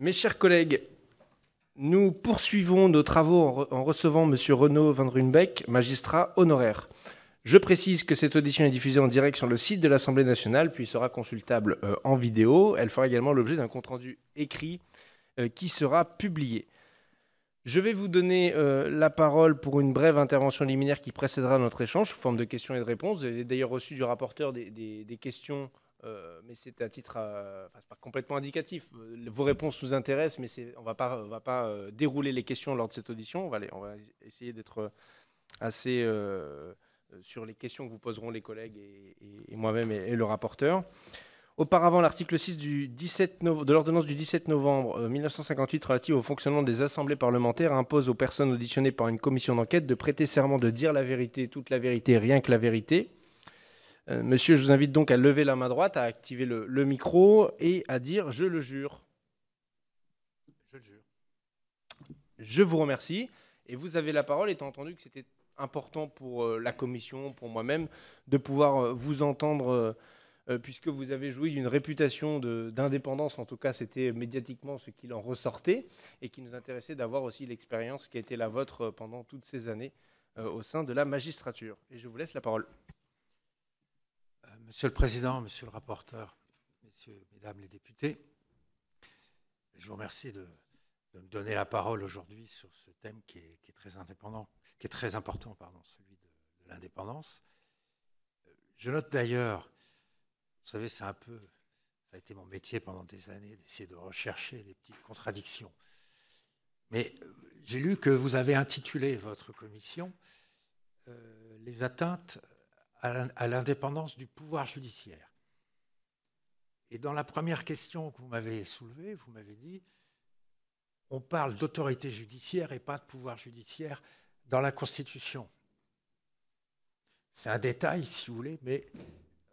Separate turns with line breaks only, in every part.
Mes chers collègues, nous poursuivons nos travaux en, recevant M. Renaud Van Runbeck, magistrat honoraire. Je précise que cette audition est diffusée en direct sur le site de l'Assemblée nationale, puis sera consultable euh, en vidéo. Elle fera également l'objet d'un compte-rendu écrit euh, qui sera publié. Je vais vous donner euh, la parole pour une brève intervention liminaire qui précédera notre échange sous forme de questions et de réponses. Vous avez d'ailleurs reçu du rapporteur des questions euh, mais c'est un titre, pas complètement indicatif. Euh, vos réponses nous intéressent, mais on va pas, va pas euh, dérouler les questions lors de cette audition. On va, essayer d'être assez sur les questions que vous poseront les collègues et, moi-même et, le rapporteur. Auparavant, l'article 6 du de l'ordonnance du 17 novembre 1958 relative au fonctionnement des assemblées parlementaires impose aux personnes auditionnées par une commission d'enquête de prêter serment de dire la vérité, toute la vérité, rien que la vérité, euh, monsieur, je vous invite donc à lever la main droite, à activer le, micro et à dire je le jure. Je le jure. Je vous remercie. Et vous avez la parole, étant entendu que c'était important pour euh, la commission, pour moi-même, de pouvoir euh, vous entendre, puisque vous avez joui d'une réputation d'indépendance, en tout cas c'était médiatiquement ce qu'il en ressortait, et qui nous intéressait d'avoir aussi l'expérience qui a été la vôtre pendant toutes ces années au sein de la magistrature. Et je vous laisse la parole.
Monsieur le Président, Monsieur le rapporteur, Messieurs, Mesdames les députés, je vous remercie de, me donner la parole aujourd'hui sur ce thème qui est, très, indépendant, qui est très important, pardon, celui de, l'indépendance. Euh, je note d'ailleurs, vous savez, c'est un peu, ça a été mon métier pendant des années d'essayer de rechercher des petites contradictions. Mais euh, j'ai lu que vous avez intitulé votre commission euh, les atteintes à l'indépendance du pouvoir judiciaire. Et dans la première question que vous m'avez soulevée, vous m'avez dit, on parle d'autorité judiciaire et pas de pouvoir judiciaire dans la Constitution. C'est un détail, si vous voulez, mais...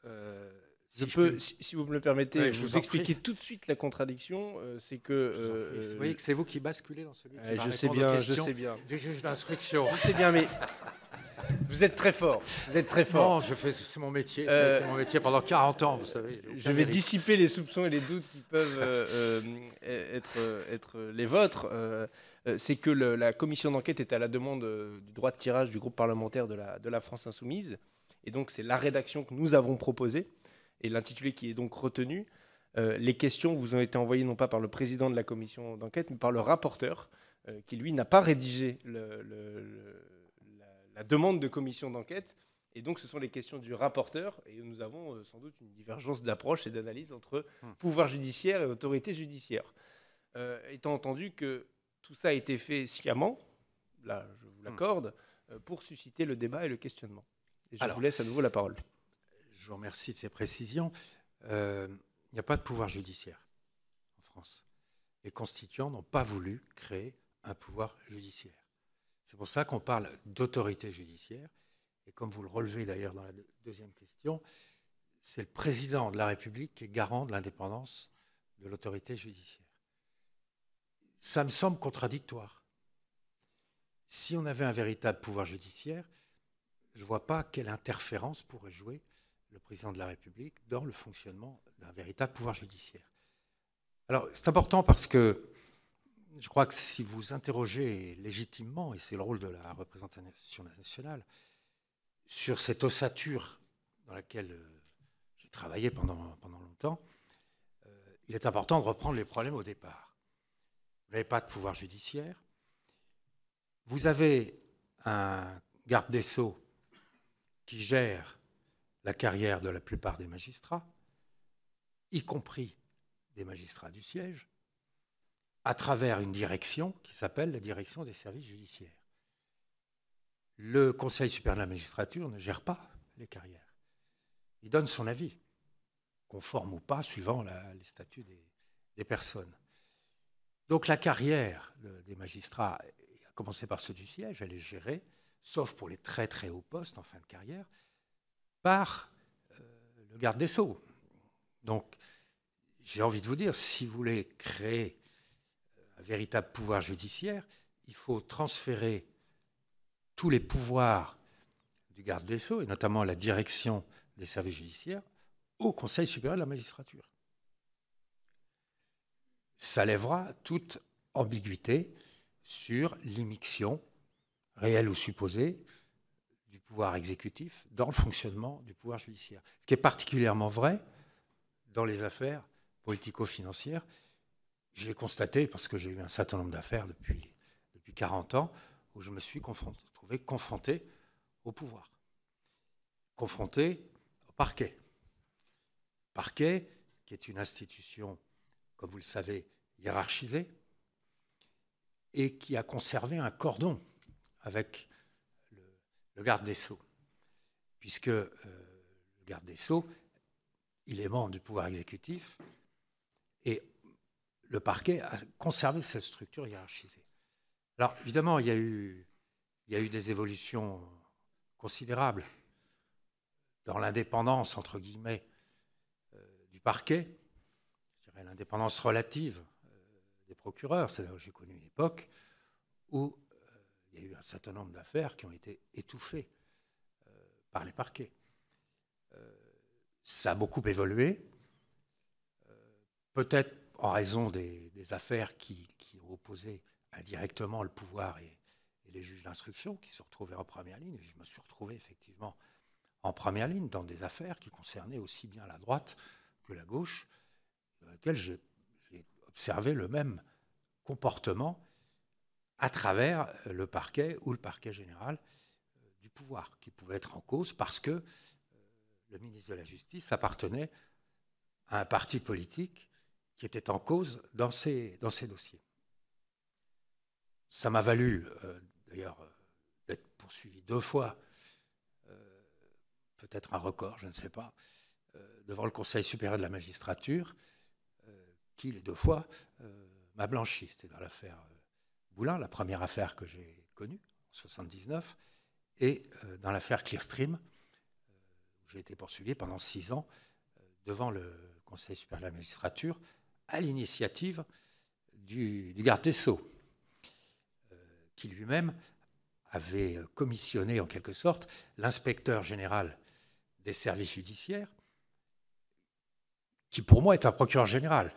Euh, si, je peux, si vous me le permettez, je vous, vous expliquer tout de suite la
contradiction, euh, c'est que... vous euh, voyez que c'est vous qui basculez dans celui qui je sais bien, je sais bien. du
juge d'instruction. Je sais bien, mais Vous êtes très fort. Vous êtes très fort. Non, je fais, c'est mon métier. c'est euh, mon métier pendant 40 ans, vous savez. Je vais dissiper
les soupçons et les doutes qui peuvent euh, euh, être, être les vôtres. c'est que la commission d'enquête est à la demande du droit de tirage du groupe parlementaire de la, de la France Insoumise. Et donc, c'est la rédaction que nous avons proposée et l'intitulé qui est donc retenu. les questions vous ont été envoyées non pas par le président de la commission d'enquête, mais par le rapporteur, qui lui n'a pas rédigé le la demande de commission d'enquête. Et donc, ce sont les questions du rapporteur. Et nous avons euh, sans doute une divergence d'approche et d'analyse entre hmm. pouvoir judiciaire et autorité judiciaire. Euh, étant entendu que tout ça a été fait sciemment, là, je vous hmm. l'accorde, euh, pour susciter le débat et le questionnement. je vous
laisse à nouveau la parole. Je vous remercie de ces précisions. Il n'y a pas de pouvoir judiciaire en France. Les constituants n'ont pas voulu créer un pouvoir judiciaire. C'est pour ça qu'on parle d'autorité judiciaire. Et comme vous le relevez d'ailleurs dans la deuxième question, c'est le président de la République qui est garant de l'indépendance de l'autorité judiciaire. Ça me semble contradictoire. Si on avait un véritable pouvoir judiciaire, je ne vois pas quelle interférence pourrait jouer le président de la République dans le fonctionnement d'un véritable pouvoir judiciaire. Alors, c'est important parce que je crois que si vous interrogez légitimement, et c'est le rôle de la représentation nationale, sur cette ossature dans laquelle euh, j'ai travaillé pendant, longtemps, euh, il est important de reprendre les problèmes au départ. Vous n'avez pas de pouvoir judiciaire. Vous avez un garde des sceaux qui gère la carrière de la plupart des magistrats, y compris des magistrats du siège à travers une direction qui s'appelle la direction des services judiciaires. Le Conseil supérieur de la magistrature ne gère pas les carrières. Il donne son avis, conforme ou pas, suivant les statuts des, personnes. Donc la carrière des magistrats, à commencer par ceux du siège, elle est gérée, sauf pour les très très hauts postes en fin de carrière, par euh, le garde des sceaux. Donc j'ai envie de vous dire, si vous voulez créer un véritable pouvoir judiciaire, il faut transférer tous les pouvoirs du garde des Sceaux, et notamment la direction des services judiciaires, au Conseil supérieur de la magistrature. Ça lèvera toute ambiguïté sur l'immixion, réelle ou supposée, du pouvoir exécutif dans le fonctionnement du pouvoir judiciaire. Ce qui est particulièrement vrai dans les affaires politico-financières, je l'ai constaté parce que j'ai eu un certain nombre d'affaires depuis, depuis 40 ans où je me suis confronté, trouvé confronté au pouvoir, confronté au parquet. Parquet qui est une institution, comme vous le savez, hiérarchisée et qui a conservé un cordon avec le, garde des sceaux, puisque euh, le garde des sceaux, il est membre du pouvoir exécutif et le parquet a conservé cette structure hiérarchisée. Alors évidemment, il y a eu, des évolutions considérables dans l'indépendance, entre guillemets, euh, du parquet, l'indépendance relative euh, des procureurs. C'est-à-dire j'ai connu une époque où euh, il y a eu un certain nombre d'affaires qui ont été étouffées par les parquets. ça a beaucoup évolué. Peut-être en raison des, affaires qui, opposaient indirectement le pouvoir et, et les juges d'instruction, qui se retrouvaient en première ligne. Et je me suis retrouvé effectivement en première ligne dans des affaires qui concernaient aussi bien la droite que la gauche, dans lesquelles j'ai observé le même comportement à travers le parquet ou le parquet général euh, du pouvoir, qui pouvait être en cause parce que euh, le ministre de la Justice appartenait à un parti politique qui étaient en cause dans ces, dossiers. Ça m'a valu, euh, d'ailleurs, euh, d'être poursuivi deux fois, euh, peut-être un record, je ne sais pas, devant le Conseil supérieur de la magistrature, qui, les deux fois, m'a blanchi. C'était dans l'affaire Boulin, la première affaire que j'ai connue, en 79, et dans l'affaire Clearstream, où j'ai été poursuivi pendant six ans devant le Conseil supérieur de la magistrature à l'initiative du, garde des Sceaux, euh, qui lui-même avait commissionné en quelque sorte l'inspecteur général des services judiciaires, qui pour moi est un procureur général.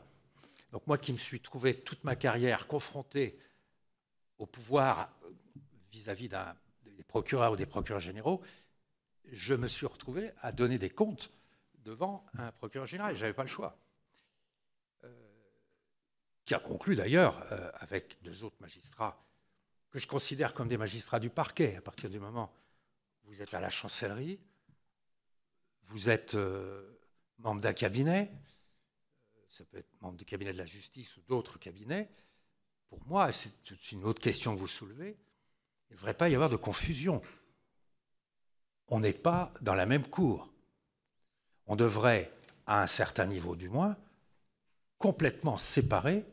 Donc moi qui me suis trouvé toute ma carrière confronté au pouvoir euh, vis-à-vis d'un des procureurs ou des procureurs généraux, je me suis retrouvé à donner des comptes devant un procureur général. Je n'avais pas le choix qui a conclu d'ailleurs euh, avec deux autres magistrats que je considère comme des magistrats du parquet. À partir du moment où vous êtes à la chancellerie, vous êtes euh, membre d'un cabinet, euh, ça peut être membre du cabinet de la justice ou d'autres cabinets. Pour moi, c'est une autre question que vous soulevez, il ne devrait pas y avoir de confusion. On n'est pas dans la même cour. On devrait, à un certain niveau du moins, complètement séparer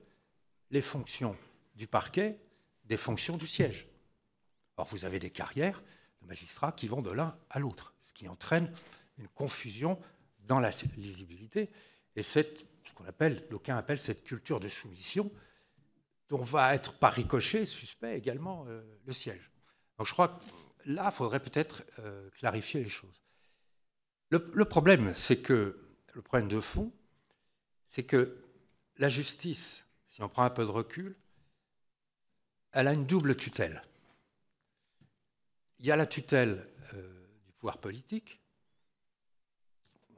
les fonctions du parquet des fonctions du siège. Or, vous avez des carrières de magistrats qui vont de l'un à l'autre, ce qui entraîne une confusion dans la lisibilité et cette, ce qu'on appelle, d'aucuns appelle cette culture de soumission dont va être par ricochet suspect également euh, le siège. Donc je crois que là, il faudrait peut-être euh, clarifier les choses. le problème, c'est que le problème de fond, c'est que la justice si on prend un peu de recul, elle a une double tutelle. Il y a la tutelle euh, du pouvoir politique.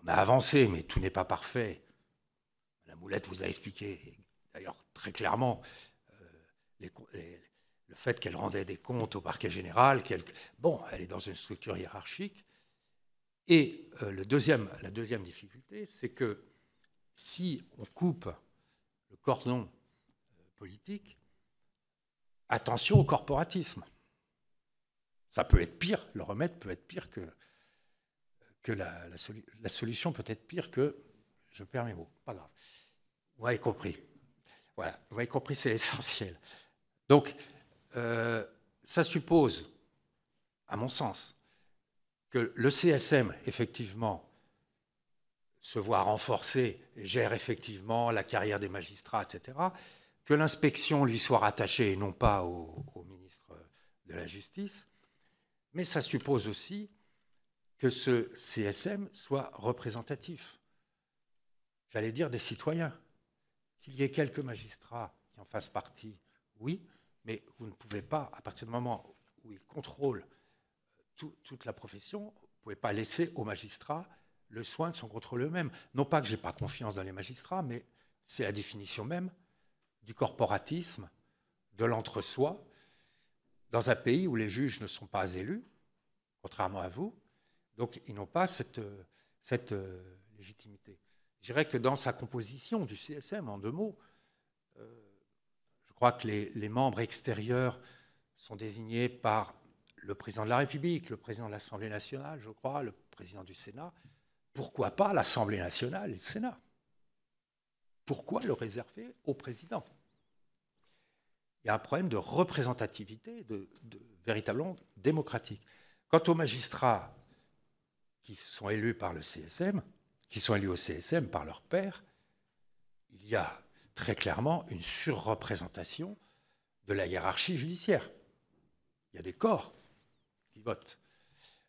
On a avancé, mais tout n'est pas parfait. La moulette vous a expliqué, d'ailleurs très clairement, euh, le fait qu'elle rendait des comptes au parquet général. bon, elle est dans une structure hiérarchique. Et euh, la deuxième difficulté, c'est que si on coupe le cordon politique, attention au corporatisme. Ça peut être pire, le remède peut être pire que, que la, solution peut être pire que, je perds mes mots, pas grave. Vous avez compris. Voilà, vous compris, c'est essentiel. Donc, euh, ça suppose, à mon sens, que le CSM, effectivement, se voit renforcé, gère effectivement la carrière des magistrats, etc que l'inspection lui soit rattachée et non pas au, ministre de la Justice, mais ça suppose aussi que ce CSM soit représentatif, j'allais dire des citoyens, qu'il y ait quelques magistrats qui en fassent partie, oui, mais vous ne pouvez pas, à partir du moment où il contrôle toute la profession, vous ne pouvez pas laisser aux magistrats le soin de son contrôle eux-mêmes. Non pas que je n'ai pas confiance dans les magistrats, mais c'est la définition même du corporatisme, de l'entre-soi, dans un pays où les juges ne sont pas élus, contrairement à vous. Donc, ils n'ont pas cette, euh, légitimité. Je dirais que dans sa composition du CSM, en deux mots, euh, je crois que les, membres extérieurs sont désignés par le président de la République, le président de l'Assemblée nationale, je crois, le président du Sénat. Pourquoi pas l'Assemblée nationale et le Sénat pourquoi le réserver au président Il y a un problème de représentativité, de, véritablement démocratique. Quant aux magistrats qui sont élus par le CSM, qui sont élus au CSM par leur père, il y a très clairement une surreprésentation de la hiérarchie judiciaire. Il y a des corps qui votent.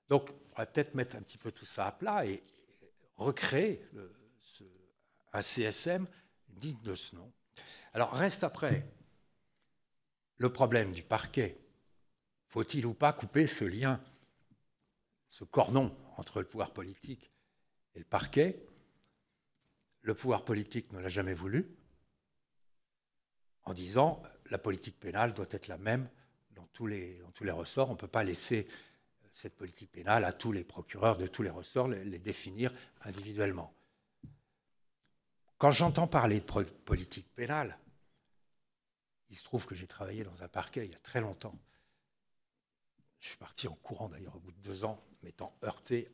Donc, on va peut-être mettre un petit peu tout ça à plat et recréer euh, un CSM digne de ce nom. Alors reste après le problème du parquet. Faut-il ou pas couper ce lien, ce cordon entre le pouvoir politique et le parquet Le pouvoir politique ne l'a jamais voulu, en disant la politique pénale doit être la même dans tous les, dans tous les ressorts. On ne peut pas laisser cette politique pénale à tous les procureurs de tous les ressorts, les définir individuellement. Quand j'entends parler de politique pénale, il se trouve que j'ai travaillé dans un parquet il y a très longtemps. Je suis parti en courant d'ailleurs au bout de deux ans, m'étant heurté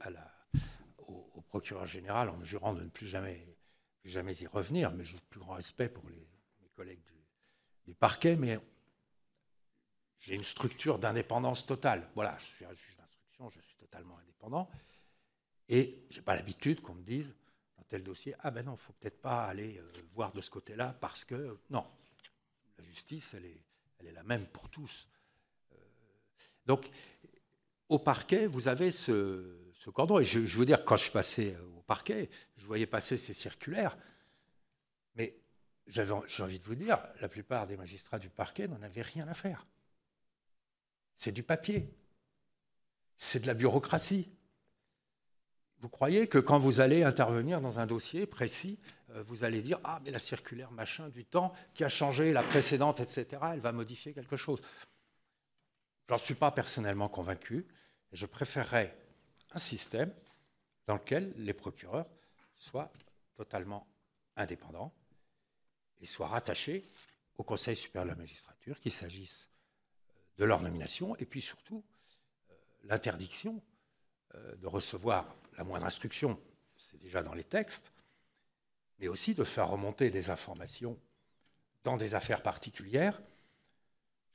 au, procureur général en me jurant de ne plus jamais, jamais y revenir. Mais j'ai le plus grand respect pour les, mes collègues du, du parquet, mais j'ai une structure d'indépendance totale. Voilà, je suis un juge d'instruction, je suis totalement indépendant. Et je n'ai pas l'habitude qu'on me dise tel dossier, ah ben non, il ne faut peut-être pas aller euh, voir de ce côté-là parce que non, la justice, elle est, elle est la même pour tous. Euh, donc, au parquet, vous avez ce, cordon. Et je, je, veux dire, quand je passais euh, au parquet, je voyais passer ces circulaires. Mais j'ai envie de vous dire, la plupart des magistrats du parquet n'en avaient rien à faire. C'est du papier. C'est de la bureaucratie. Vous croyez que quand vous allez intervenir dans un dossier précis, euh, vous allez dire Ah, mais la circulaire machin du temps qui a changé la précédente, etc., elle va modifier quelque chose. J'en suis pas personnellement convaincu. je préférerais un système dans lequel les procureurs soient totalement indépendants et soient rattachés au Conseil supérieur de la magistrature, qu'il s'agisse euh, de leur nomination et puis surtout euh, l'interdiction de recevoir la moindre instruction, c'est déjà dans les textes, mais aussi de faire remonter des informations dans des affaires particulières.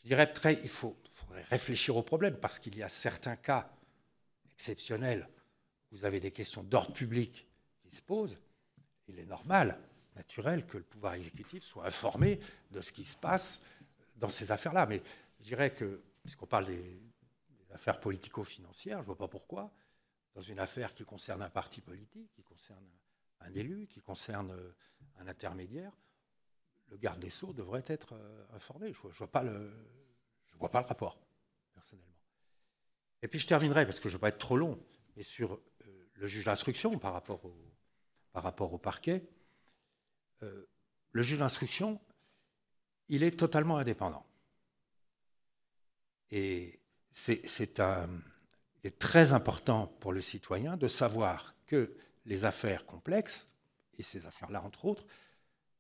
Je dirais très, il faut, faudrait réfléchir au problème parce qu'il y a certains cas exceptionnels. Vous avez des questions d'ordre public qui se posent. Il est normal, naturel, que le pouvoir exécutif soit informé de ce qui se passe dans ces affaires-là. Mais je dirais que, puisqu'on parle des affaires politico-financières, je ne vois pas pourquoi, dans une affaire qui concerne un parti politique, qui concerne un élu, qui concerne euh, un intermédiaire, le garde des Sceaux devrait être euh, informé. Je ne vois, pas le, je vois pas le rapport, personnellement. Et puis je terminerai, parce que je ne veux pas être trop long, mais sur euh, le juge d'instruction par, rapport au, par rapport au parquet. le juge d'instruction, il est totalement indépendant. Et c'est un il est très important pour le citoyen de savoir que les affaires complexes, et ces affaires-là entre autres,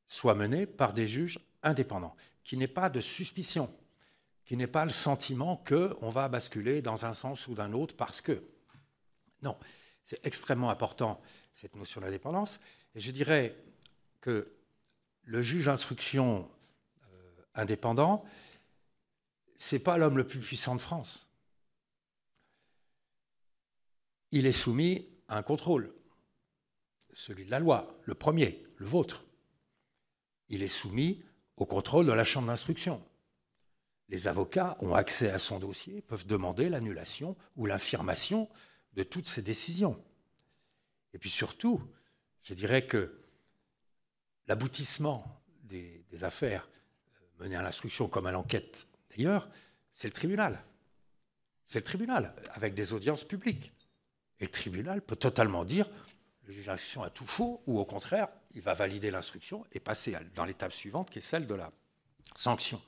soient menées par des juges indépendants, qui n'aient pas de suspicion, qui n'aient pas le sentiment qu'on va basculer dans un sens ou d'un autre parce que. Non, c'est extrêmement important cette notion d'indépendance. Et je dirais que le juge d'instruction euh, indépendant, ce n'est pas l'homme le plus puissant de France il est soumis à un contrôle, celui de la loi, le premier, le vôtre. Il est soumis au contrôle de la chambre d'instruction. Les avocats ont accès à son dossier, peuvent demander l'annulation ou l'infirmation de toutes ces décisions. Et puis surtout, je dirais que l'aboutissement des, affaires menées à l'instruction comme à l'enquête, d'ailleurs, c'est le tribunal. C'est le tribunal, avec des audiences publiques. Et le tribunal peut totalement dire le juge d'instruction a tout faux, ou au contraire, il va valider l'instruction et passer dans l'étape suivante, qui est celle de la sanction.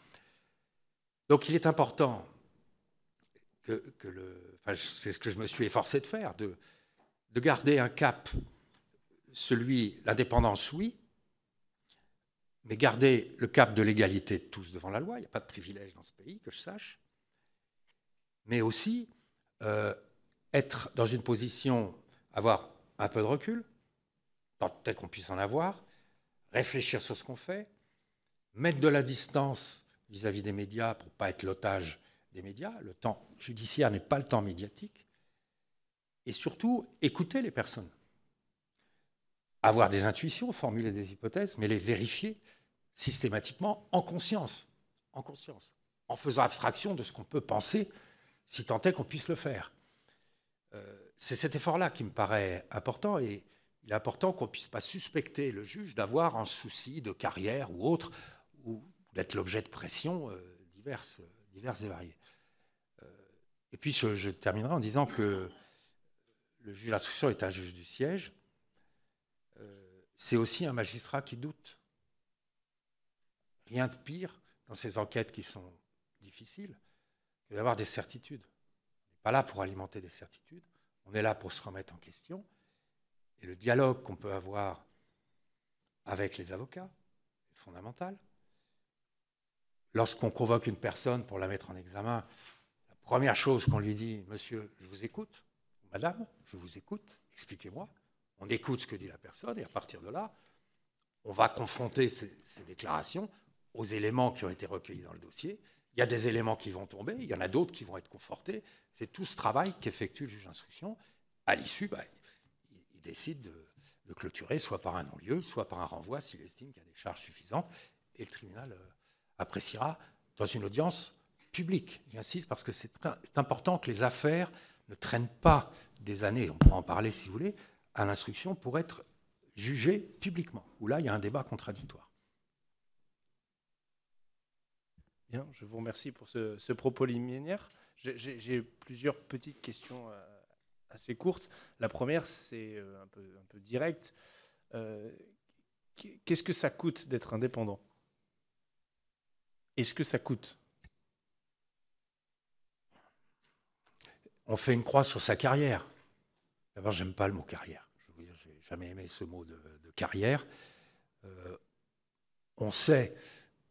Donc il est important que, le. c'est ce que je me suis efforcé de faire, de, garder un cap, celui, l'indépendance, oui, mais garder le cap de l'égalité de tous devant la loi. Il n'y a pas de privilège dans ce pays, que je sache. Mais aussi. Euh, être dans une position, avoir un peu de recul, peut-être qu'on puisse en avoir, réfléchir sur ce qu'on fait, mettre de la distance vis-à-vis des médias pour ne pas être l'otage des médias. Le temps judiciaire n'est pas le temps médiatique. Et surtout, écouter les personnes. Avoir des intuitions, formuler des hypothèses, mais les vérifier systématiquement en conscience. En conscience. En faisant abstraction de ce qu'on peut penser, si tant est qu'on puisse le faire. Euh, c'est cet effort-là qui me paraît important et il est important qu'on ne puisse pas suspecter le juge d'avoir un souci de carrière ou autre, ou d'être l'objet de pressions euh, diverses, diverses et variées. Euh, et puis je, terminerai en disant que le juge d'instruction est un juge du siège. c'est aussi un magistrat qui doute. Rien de pire dans ces enquêtes qui sont difficiles que d'avoir des certitudes pas là pour alimenter des certitudes, on est là pour se remettre en question. Et le dialogue qu'on peut avoir avec les avocats est fondamental. Lorsqu'on convoque une personne pour la mettre en examen, la première chose qu'on lui dit, monsieur, je vous écoute, madame, je vous écoute, expliquez-moi. On écoute ce que dit la personne et à partir de là, on va confronter ces, ces déclarations aux éléments qui ont été recueillis dans le dossier il y a des éléments qui vont tomber, il y en a d'autres qui vont être confortés. C'est tout ce travail qu'effectue le juge d'instruction. À l'issue, bah, il, décide de, de, clôturer soit par un non-lieu, soit par un renvoi s'il estime qu'il y a des charges suffisantes. Et le tribunal euh, appréciera dans une audience publique. J'insiste parce que c'est important que les affaires ne traînent pas des années, on pourra en parler si vous voulez, à l'instruction pour être jugées publiquement, où là, il y a un débat contradictoire. je vous remercie pour ce, propos liminaire.
J'ai plusieurs petites questions euh, assez courtes. La première, c'est euh, un peu, direct. Euh, qu'est-ce que ça coûte d'être indépendant
Est-ce que ça coûte On fait une croix sur sa carrière. D'abord, j'aime pas le mot carrière. Je veux dire, n'ai jamais aimé ce mot de, carrière. on sait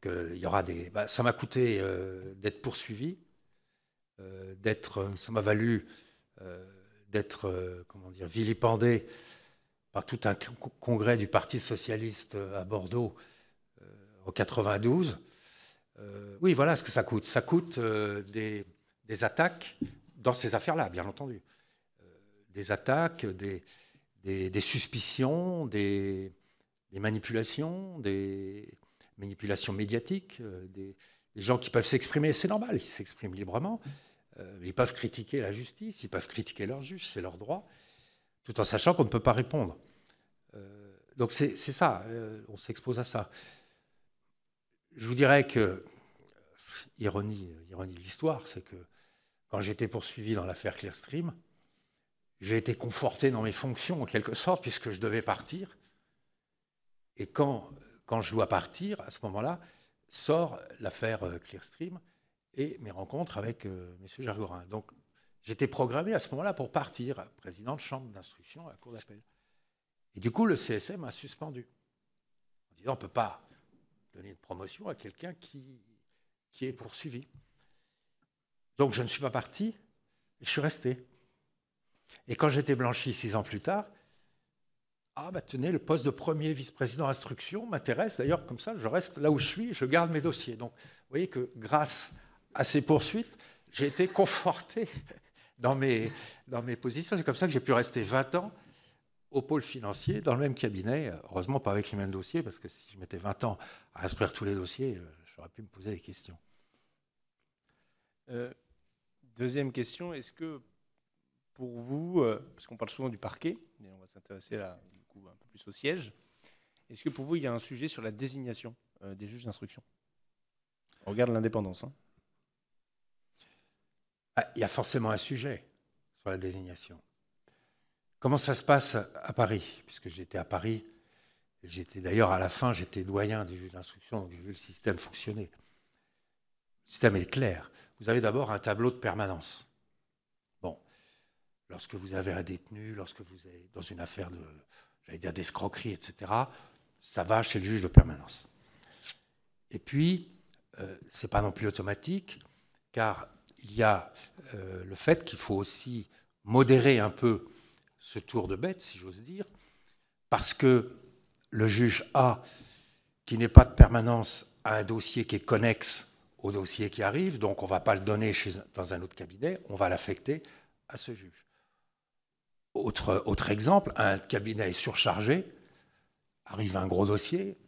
que y aura des. Bah, ça m'a coûté euh, d'être poursuivi, euh, d'être. Ça m'a valu euh, d'être, comment dire, vilipendé par tout un congrès du Parti socialiste à Bordeaux en 92. oui, voilà ce que ça coûte. Ça coûte des, attaques dans ces affaires-là, bien entendu. des attaques, des, des, des suspicions, des, manipulations, des, manipulation médiatique, euh, des, gens qui peuvent s'exprimer, c'est normal, ils s'expriment librement, euh, ils peuvent critiquer la justice, ils peuvent critiquer leur juge, c'est leur droit, tout en sachant qu'on ne peut pas répondre. Euh, donc c'est ça, on s'expose à ça. Je vous dirais que, ironie, ironie de l'histoire, c'est que quand j'étais poursuivi dans l'affaire Clearstream, j'ai été conforté dans mes fonctions en quelque sorte, puisque je devais partir. Et quand quand je dois partir, à ce moment-là, sort l'affaire euh, Clearstream et mes rencontres avec euh, M. Jargorin. Donc, j'étais programmé à ce moment-là pour partir, président de chambre d'instruction à la cour d'appel. Et du coup, le CSM a suspendu. En disant, on ne peut pas donner une promotion à quelqu'un qui est poursuivi. Donc, je ne suis pas parti, je suis resté. Et quand j'étais blanchi six ans plus tard, ah, bah tenez, le poste de premier vice-président instruction m'intéresse. D'ailleurs, comme ça, je reste là où je suis, je garde mes dossiers. Donc, vous voyez que grâce à ces poursuites, j'ai été conforté dans mes, dans mes positions. C'est comme ça que j'ai pu rester 20 ans au pôle financier, dans le même cabinet, heureusement pas avec les mêmes dossiers, parce que si je mettais 20 ans à instruire tous les dossiers, euh, j'aurais pu me poser des questions.
Euh, deuxième question, est-ce que pour vous, euh, parce qu'on parle souvent du parquet, mais on va s'intéresser à ou un peu plus au siège. Est-ce que pour vous, il y a un sujet sur la désignation euh, des juges d'instruction
On regarde l'indépendance. Hein. Ah, il y a forcément un sujet sur la désignation. Comment ça se passe à Paris Puisque j'étais à Paris, j'étais d'ailleurs à la fin, j'étais doyen des juges d'instruction, donc j'ai vu le système fonctionner. Le système est clair. Vous avez d'abord un tableau de permanence. Bon, lorsque vous avez un détenu, lorsque vous êtes dans une affaire de, j'allais dire d'escroquerie, etc., ça va chez le juge de permanence. Et puis, euh, ce n'est pas non plus automatique, car il y a euh, le fait qu'il faut aussi modérer un peu ce tour de bête, si j'ose dire, parce que le juge A, qui n'est pas de permanence, a un dossier qui est connexe au dossier qui arrive, donc on ne va pas le donner dans un autre cabinet, on va l'affecter à ce juge. Autre, exemple, un cabinet est surchargé, arrive un gros dossier,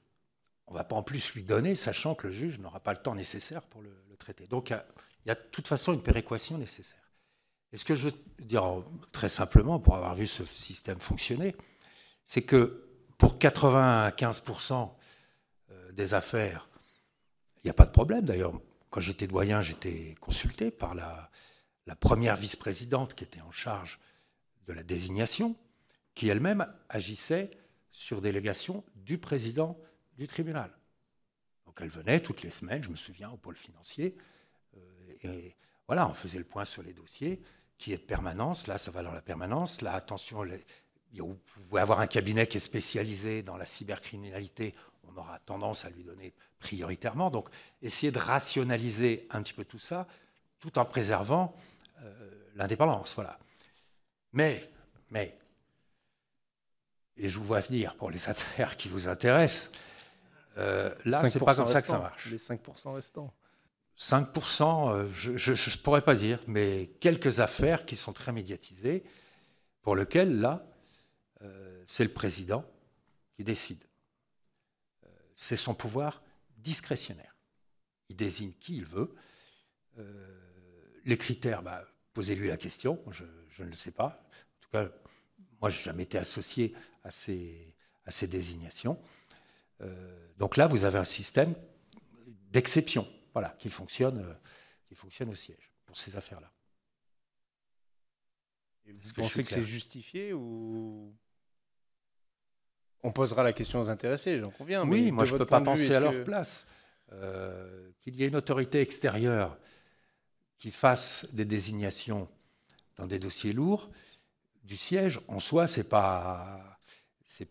on ne va pas en plus lui donner, sachant que le juge n'aura pas le temps nécessaire pour le, traiter. Donc il y a de toute façon une péréquation nécessaire. Et ce que je veux dire très simplement, pour avoir vu ce système fonctionner, c'est que pour 95% euh, des affaires, il n'y a pas de problème. D'ailleurs, quand j'étais doyen, j'étais consulté par la, la première vice-présidente qui était en charge de la désignation, qui elle-même agissait sur délégation du président du tribunal. Donc elle venait toutes les semaines, je me souviens, au pôle financier. Euh, et voilà, on faisait le point sur les dossiers, qui est de permanence. Là, ça va dans la permanence. Là, attention, les, vous pouvez avoir un cabinet qui est spécialisé dans la cybercriminalité. On aura tendance à lui donner prioritairement. Donc, essayer de rationaliser un petit peu tout ça, tout en préservant euh, l'indépendance. Voilà. Mais, mais, et je vous vois venir pour les affaires qui vous intéressent, euh, là, c'est pas comme ça que ça marche. Les 5% restants. 5%, euh, je ne pourrais pas dire, mais quelques affaires qui sont très médiatisées, pour lesquelles, là, euh, c'est le président qui décide. C'est son pouvoir discrétionnaire. Il désigne qui il veut. les critères, bah, posez-lui la question. Je, je ne le sais pas. En tout cas, moi, je n'ai jamais été associé à ces, désignations. Euh, donc là, vous avez un système d'exception voilà, qui, fonctionne, euh, qui fonctionne au siège pour ces affaires-là.
Est-ce que pensez que c'est justifié ou on posera la question aux intéressés, j'en conviens. Oui, moi je ne peux pas penser à leur
place. Euh, qu'il y ait une autorité extérieure qui fasse des désignations dans des dossiers lourds, du siège, en soi, c'est pas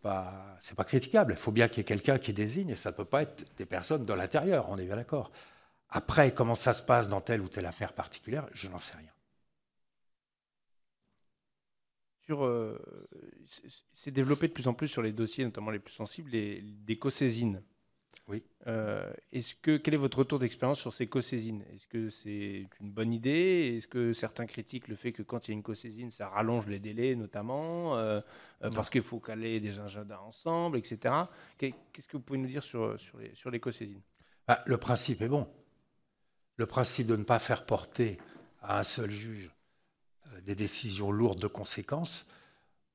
pas pas critiquable. Il faut bien qu'il y ait quelqu'un qui désigne et ça ne peut pas être des personnes de l'intérieur. On est bien d'accord. Après, comment ça se passe dans telle ou telle affaire particulière, je n'en sais rien.
Sur, euh, c'est développé de plus en plus sur les dossiers, notamment les plus sensibles, les, des oui. Euh, est-ce que, quel est votre retour d'expérience sur ces co-saisines Est-ce que c'est une bonne idée Est-ce que certains critiquent le fait que quand il y a une co-saisine, ça rallonge les délais, notamment, euh, euh, parce qu'il faut caler des agendas ensemble, etc. Qu'est-ce que vous pouvez nous dire sur, sur les, co-saisines
bah, Le principe est bon. Le principe de ne pas faire porter à un seul juge des décisions lourdes de conséquences,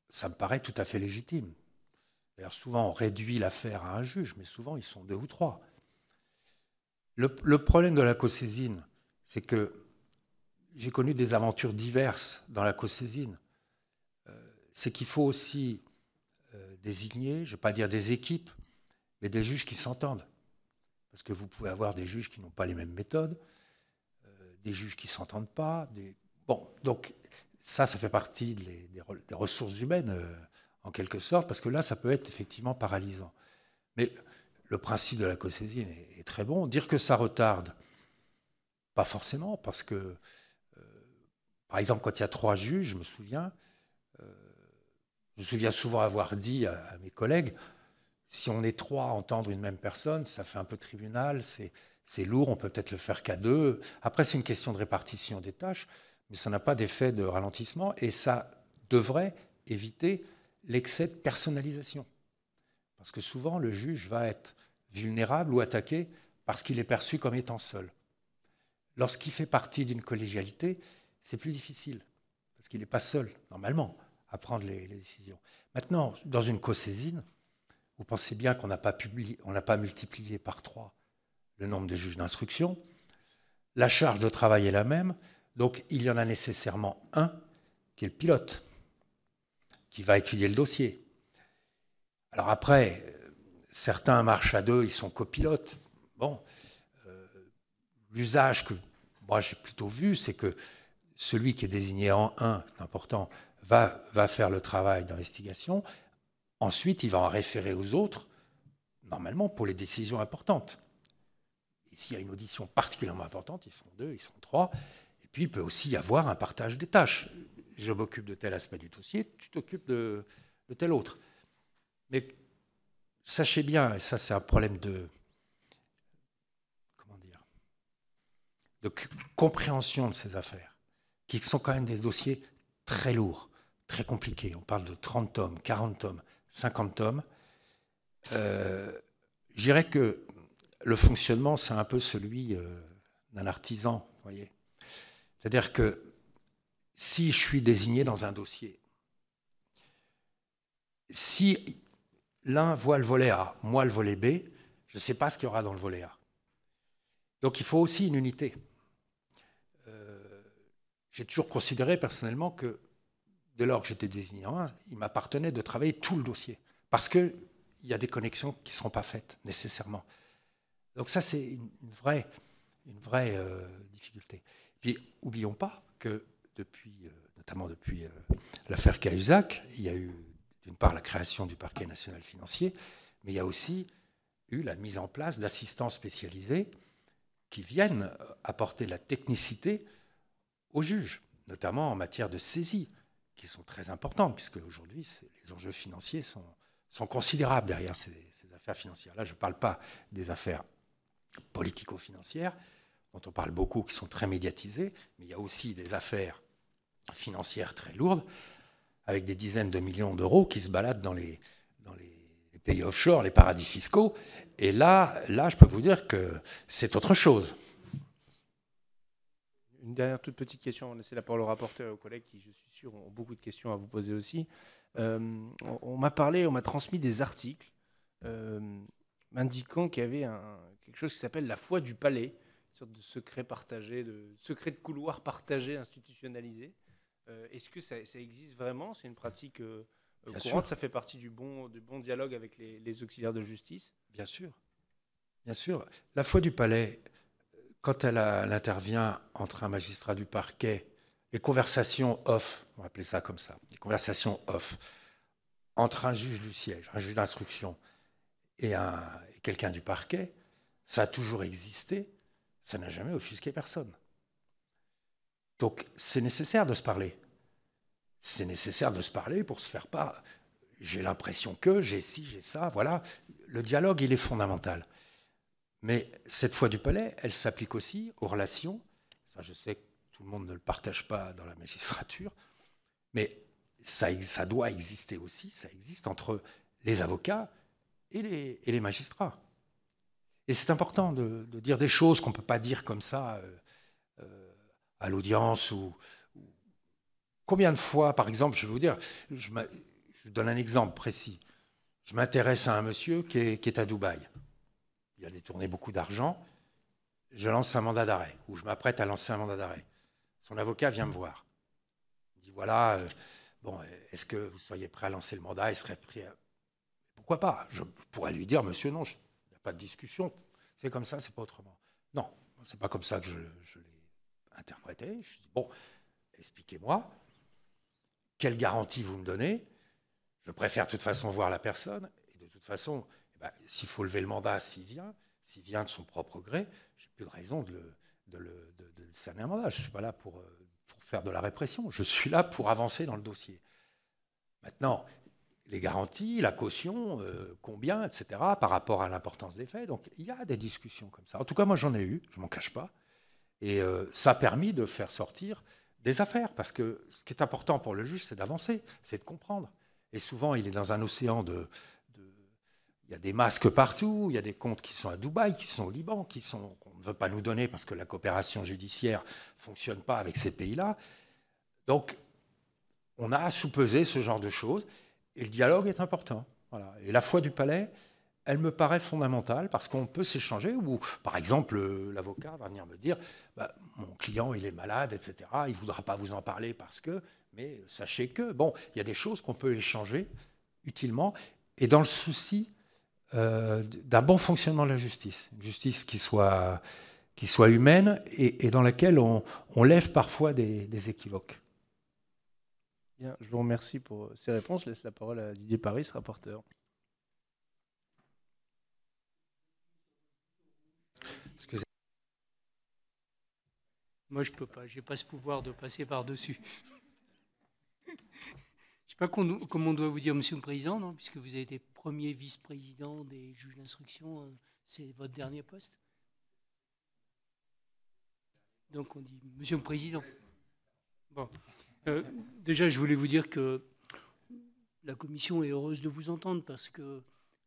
ça me paraît tout à fait légitime. D'ailleurs, souvent, on réduit l'affaire à un juge, mais souvent, ils sont deux ou trois. Le, problème de la sésine, c'est que j'ai connu des aventures diverses dans la co euh, c'est qu'il faut aussi euh, désigner, je ne vais pas dire des équipes, mais des juges qui s'entendent. Parce que vous pouvez avoir des juges qui n'ont pas les mêmes méthodes, euh, des juges qui ne s'entendent pas. Bon, donc ça, ça fait partie des ressources humaines en quelque sorte, parce que là, ça peut être effectivement paralysant. Mais le principe de la cosésine est, est, très bon. Dire que ça retarde, pas forcément, parce que, euh, par exemple, quand il y a trois juges, je me souviens, euh, je me souviens souvent avoir dit à, à, mes collègues, si on est trois à entendre une même personne, ça fait un peu tribunal, c'est lourd, on peut peut-être le faire qu'à deux. Après, c'est une question de répartition des tâches, mais ça n'a pas d'effet de ralentissement, et ça devrait éviter l'excès de personnalisation. Parce que souvent, le juge va être vulnérable ou attaqué parce qu'il est perçu comme étant seul. Lorsqu'il fait partie d'une collégialité, c'est plus difficile, parce qu'il n'est pas seul, normalement, à prendre les, décisions. Maintenant, dans une co-saisine, vous pensez bien qu'on n'a pas, publié, on pas multiplié par trois le nombre de juges d'instruction. La charge de travail est la même, donc il y en a nécessairement un qui est le pilote va étudier le dossier. Alors après, certains marchent à deux, ils sont copilotes. Bon, euh, l'usage que moi j'ai plutôt vu, c'est que celui qui est désigné en un c'est important, va, va faire le travail d'investigation. Ensuite, il va en référer aux autres, normalement pour les décisions importantes. ici s'il y a une audition particulièrement importante, ils sont deux, ils sont trois. Et puis, il peut aussi y avoir un partage des tâches je m'occupe de tel aspect du dossier, tu t'occupes de, tel autre. Mais sachez bien, et ça c'est un problème de, comment dire, de compréhension de ces affaires, qui sont quand même des dossiers très lourds, très compliqués. On parle de 30 tomes, 40 tomes, 50 tomes. Euh, je dirais que le fonctionnement, c'est un peu celui euh, d'un artisan, voyez. C'est-à-dire que si je suis désigné dans un dossier, si l'un voit le volet A, moi le volet B, je ne sais pas ce qu'il y aura dans le volet A. Donc il faut aussi une unité. Euh, j'ai toujours considéré personnellement que dès lors que j'étais désigné il m'appartenait de travailler tout le dossier, parce qu'il y a des connexions qui ne seront pas faites nécessairement. Donc ça, c'est une vraie, une vraie euh, difficulté. puis, oublions pas que depuis, euh, notamment depuis euh, l'affaire Cahuzac, il y a eu d'une part la création du parquet national financier, mais il y a aussi eu la mise en place d'assistants spécialisés qui viennent euh, apporter la technicité aux juges, notamment en matière de saisie, qui sont très importantes, puisque aujourd'hui les enjeux financiers sont, considérables derrière ces affaires financières. Là, je ne parle pas des affaires politico-financières, dont on parle beaucoup, qui sont très médiatisées, mais il y a aussi des affaires financière très lourde, avec des dizaines de millions d'euros qui se baladent dans les, dans les, pays offshore, les paradis fiscaux. Et là, là, je peux vous dire que c'est autre chose.
Une dernière toute petite question, on laisse la parole au rapporteur et aux collègues qui, je suis sûr, ont beaucoup de questions à vous poser aussi. Euh, on, m'a parlé, on m'a transmis des articles euh, m'indiquant qu'il y avait un, quelque chose qui s'appelle la foi du palais, une sorte de secret partagé, de secret de couloir partagé, institutionnalisé. Euh, est-ce que ça, existe vraiment C'est une pratique euh, euh, courante Ça fait partie du bon, dialogue avec les, auxiliaires de justice Bien sûr.
Bien sûr. La foi du palais, quand elle, intervient entre un magistrat du parquet, les conversations off, on va appeler ça comme ça, les conversations off, entre un juge du siège, un juge d'instruction et quelqu'un du parquet, ça a toujours existé, ça n'a jamais offusqué personne. Donc c'est nécessaire de se parler. C'est nécessaire de se parler pour se faire pas. J'ai l'impression que, j'ai ci, j'ai ça, voilà. Le dialogue, il est fondamental. Mais cette foi du palais, elle s'applique aussi aux relations. Ça, je sais que tout le monde ne le partage pas dans la magistrature, mais ça, ça doit exister aussi, ça existe entre les avocats et les, magistrats. Et c'est important de, dire des choses qu'on ne peut pas dire comme ça. Euh, euh, à l'audience ou, combien de fois, par exemple, je vais vous dire, je, je donne un exemple précis. Je m'intéresse à un monsieur qui est, à Dubaï. Il a détourné beaucoup d'argent. Je lance un mandat d'arrêt, ou je m'apprête à lancer un mandat d'arrêt. Son avocat vient me voir. Il dit voilà, euh, bon, est-ce que vous soyez prêt à lancer le mandat Il serait prêt à... Pourquoi pas Je pourrais lui dire monsieur, non, il n'y a pas de discussion. C'est comme ça, c'est pas autrement. Non, c'est pas comme ça que je, je interprété. Je dis, bon, expliquez-moi, quelle garantie vous me donnez Je préfère de toute façon voir la personne. Et de toute façon, eh ben, s'il faut lever le mandat, s'il vient, s'il vient de son propre gré, j'ai plus de raison de le, de un mandat. Je ne suis pas là euh, pour, faire de la répression. Je suis là pour avancer dans le dossier. Maintenant, les garanties, la caution, euh, combien, etc., par rapport à l'importance des faits. Donc il y a des discussions comme ça. En tout cas, moi j'en ai eu, je ne m'en cache pas. Et euh, ça a permis de faire sortir des affaires, parce que ce qui est important pour le juge, c'est d'avancer, c'est de comprendre. Et souvent, il est dans un océan de, il y a des masques partout, il y a des comptes qui sont à Dubaï, qui sont au Liban, qui sont qu'on ne veut pas nous donner parce que la coopération judiciaire fonctionne pas avec ces pays-là. Donc, on a à sous ce genre de choses. Et le dialogue est important. Voilà. Et la foi du palais, elle me paraît fondamentale parce qu'on peut s'échanger. Ou par exemple, euh, l'avocat va venir me dire bah, mon client, il est malade, etc. Il ne voudra pas vous en parler parce que. Mais sachez que, bon, il y a des choses qu'on peut échanger utilement et dans le souci euh, d'un bon fonctionnement de la justice. Une justice qui soit, qui soit humaine et, dans laquelle on, lève parfois des, équivoques.
Bien, je vous remercie pour ces réponses. Je laisse la parole à Didier Paris, rapporteur.
Moi, je ne peux pas. Je n'ai pas ce pouvoir de passer par-dessus. je ne sais pas comment on doit vous dire, Monsieur le Président, puisque vous avez été premier vice-président des juges d'instruction. Euh, c'est votre dernier poste donc on dit Monsieur le Président. Bon. Euh, déjà, je voulais vous dire que la Commission est heureuse de vous entendre parce que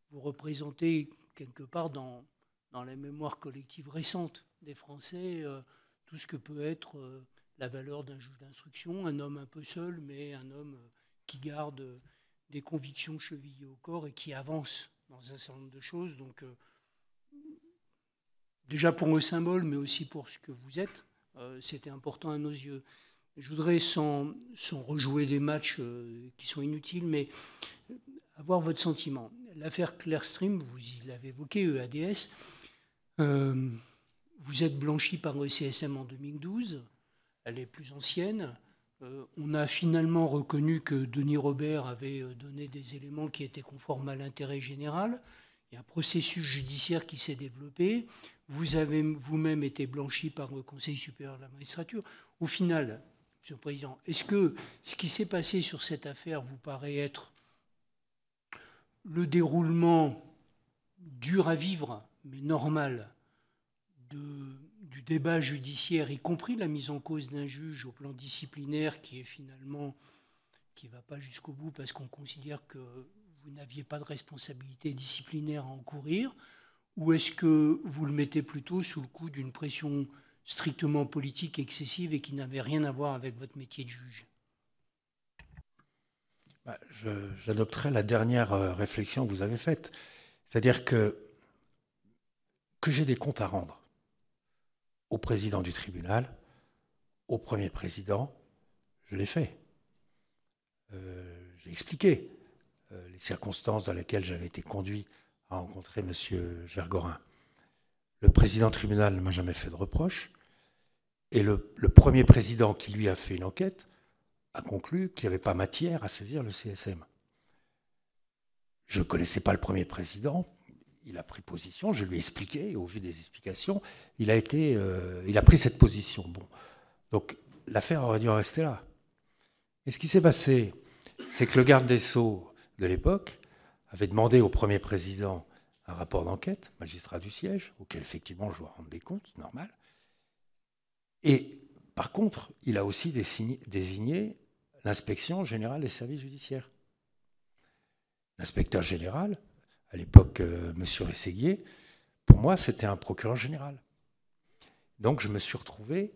vous représentez quelque part dans dans la mémoire collective récente des Français euh, tout ce que peut être euh, la valeur d'un juge d'instruction, un homme un peu seul, mais un homme euh, qui garde des convictions chevillées au corps et qui avance dans un certain nombre de choses. Donc, déjà pour le symbole, mais aussi pour ce que vous êtes, c'était important à nos yeux. Je voudrais, sans, rejouer des matchs qui sont inutiles, mais avoir votre sentiment. L'affaire Clairstream, vous l'avez évoqué, EADS, euh, vous êtes blanchi par le CSM en 2012, elle est plus ancienne. Euh, on a finalement reconnu que Denis Robert avait euh, donné des éléments qui étaient conformes à l'intérêt général. Il y a un processus judiciaire qui s'est développé. Vous avez vous-même été blanchi par le Conseil supérieur de la magistrature. Au final, Monsieur le Président, est-ce que ce qui s'est passé sur cette affaire vous paraît être le déroulement dur à vivre mais normal du débat judiciaire, y compris la mise en cause d'un juge au plan disciplinaire qui est finalement qui ne va pas jusqu'au bout parce qu'on considère que vous n'aviez pas de responsabilité disciplinaire à encourir, ou est-ce que vous le mettez plutôt sous le coup d'une pression strictement politique excessive et qui n'avait rien à voir avec votre métier de juge
bah, J'adopterai la dernière euh, réflexion que vous avez faite. C'est-à-dire que que j'ai des comptes à rendre au président du tribunal, au premier président, je l'ai fait. Euh, j'ai expliqué euh, les circonstances dans lesquelles j'avais été conduit à rencontrer M. Gergorin. Le président du tribunal ne m'a jamais fait de reproche. Et le, le, premier président qui lui a fait une enquête a conclu qu'il n'y avait pas matière à saisir le CSM. Je ne connaissais pas le premier président, il a pris position, je lui ai expliqué, au vu des explications, il a, été, euh, il a pris cette position. Bon. Donc l'affaire aurait dû en rester là. Et ce qui s'est passé, c'est que le garde des Sceaux de l'époque avait demandé au premier président un rapport d'enquête, magistrat du siège, auquel effectivement je dois rendre des comptes, c'est normal. Et par contre, il a aussi désigné l'inspection générale des services judiciaires. L'inspecteur général, à l'époque euh, Monsieur M. Rességuier, pour moi, c'était un procureur général. Donc je me suis retrouvé,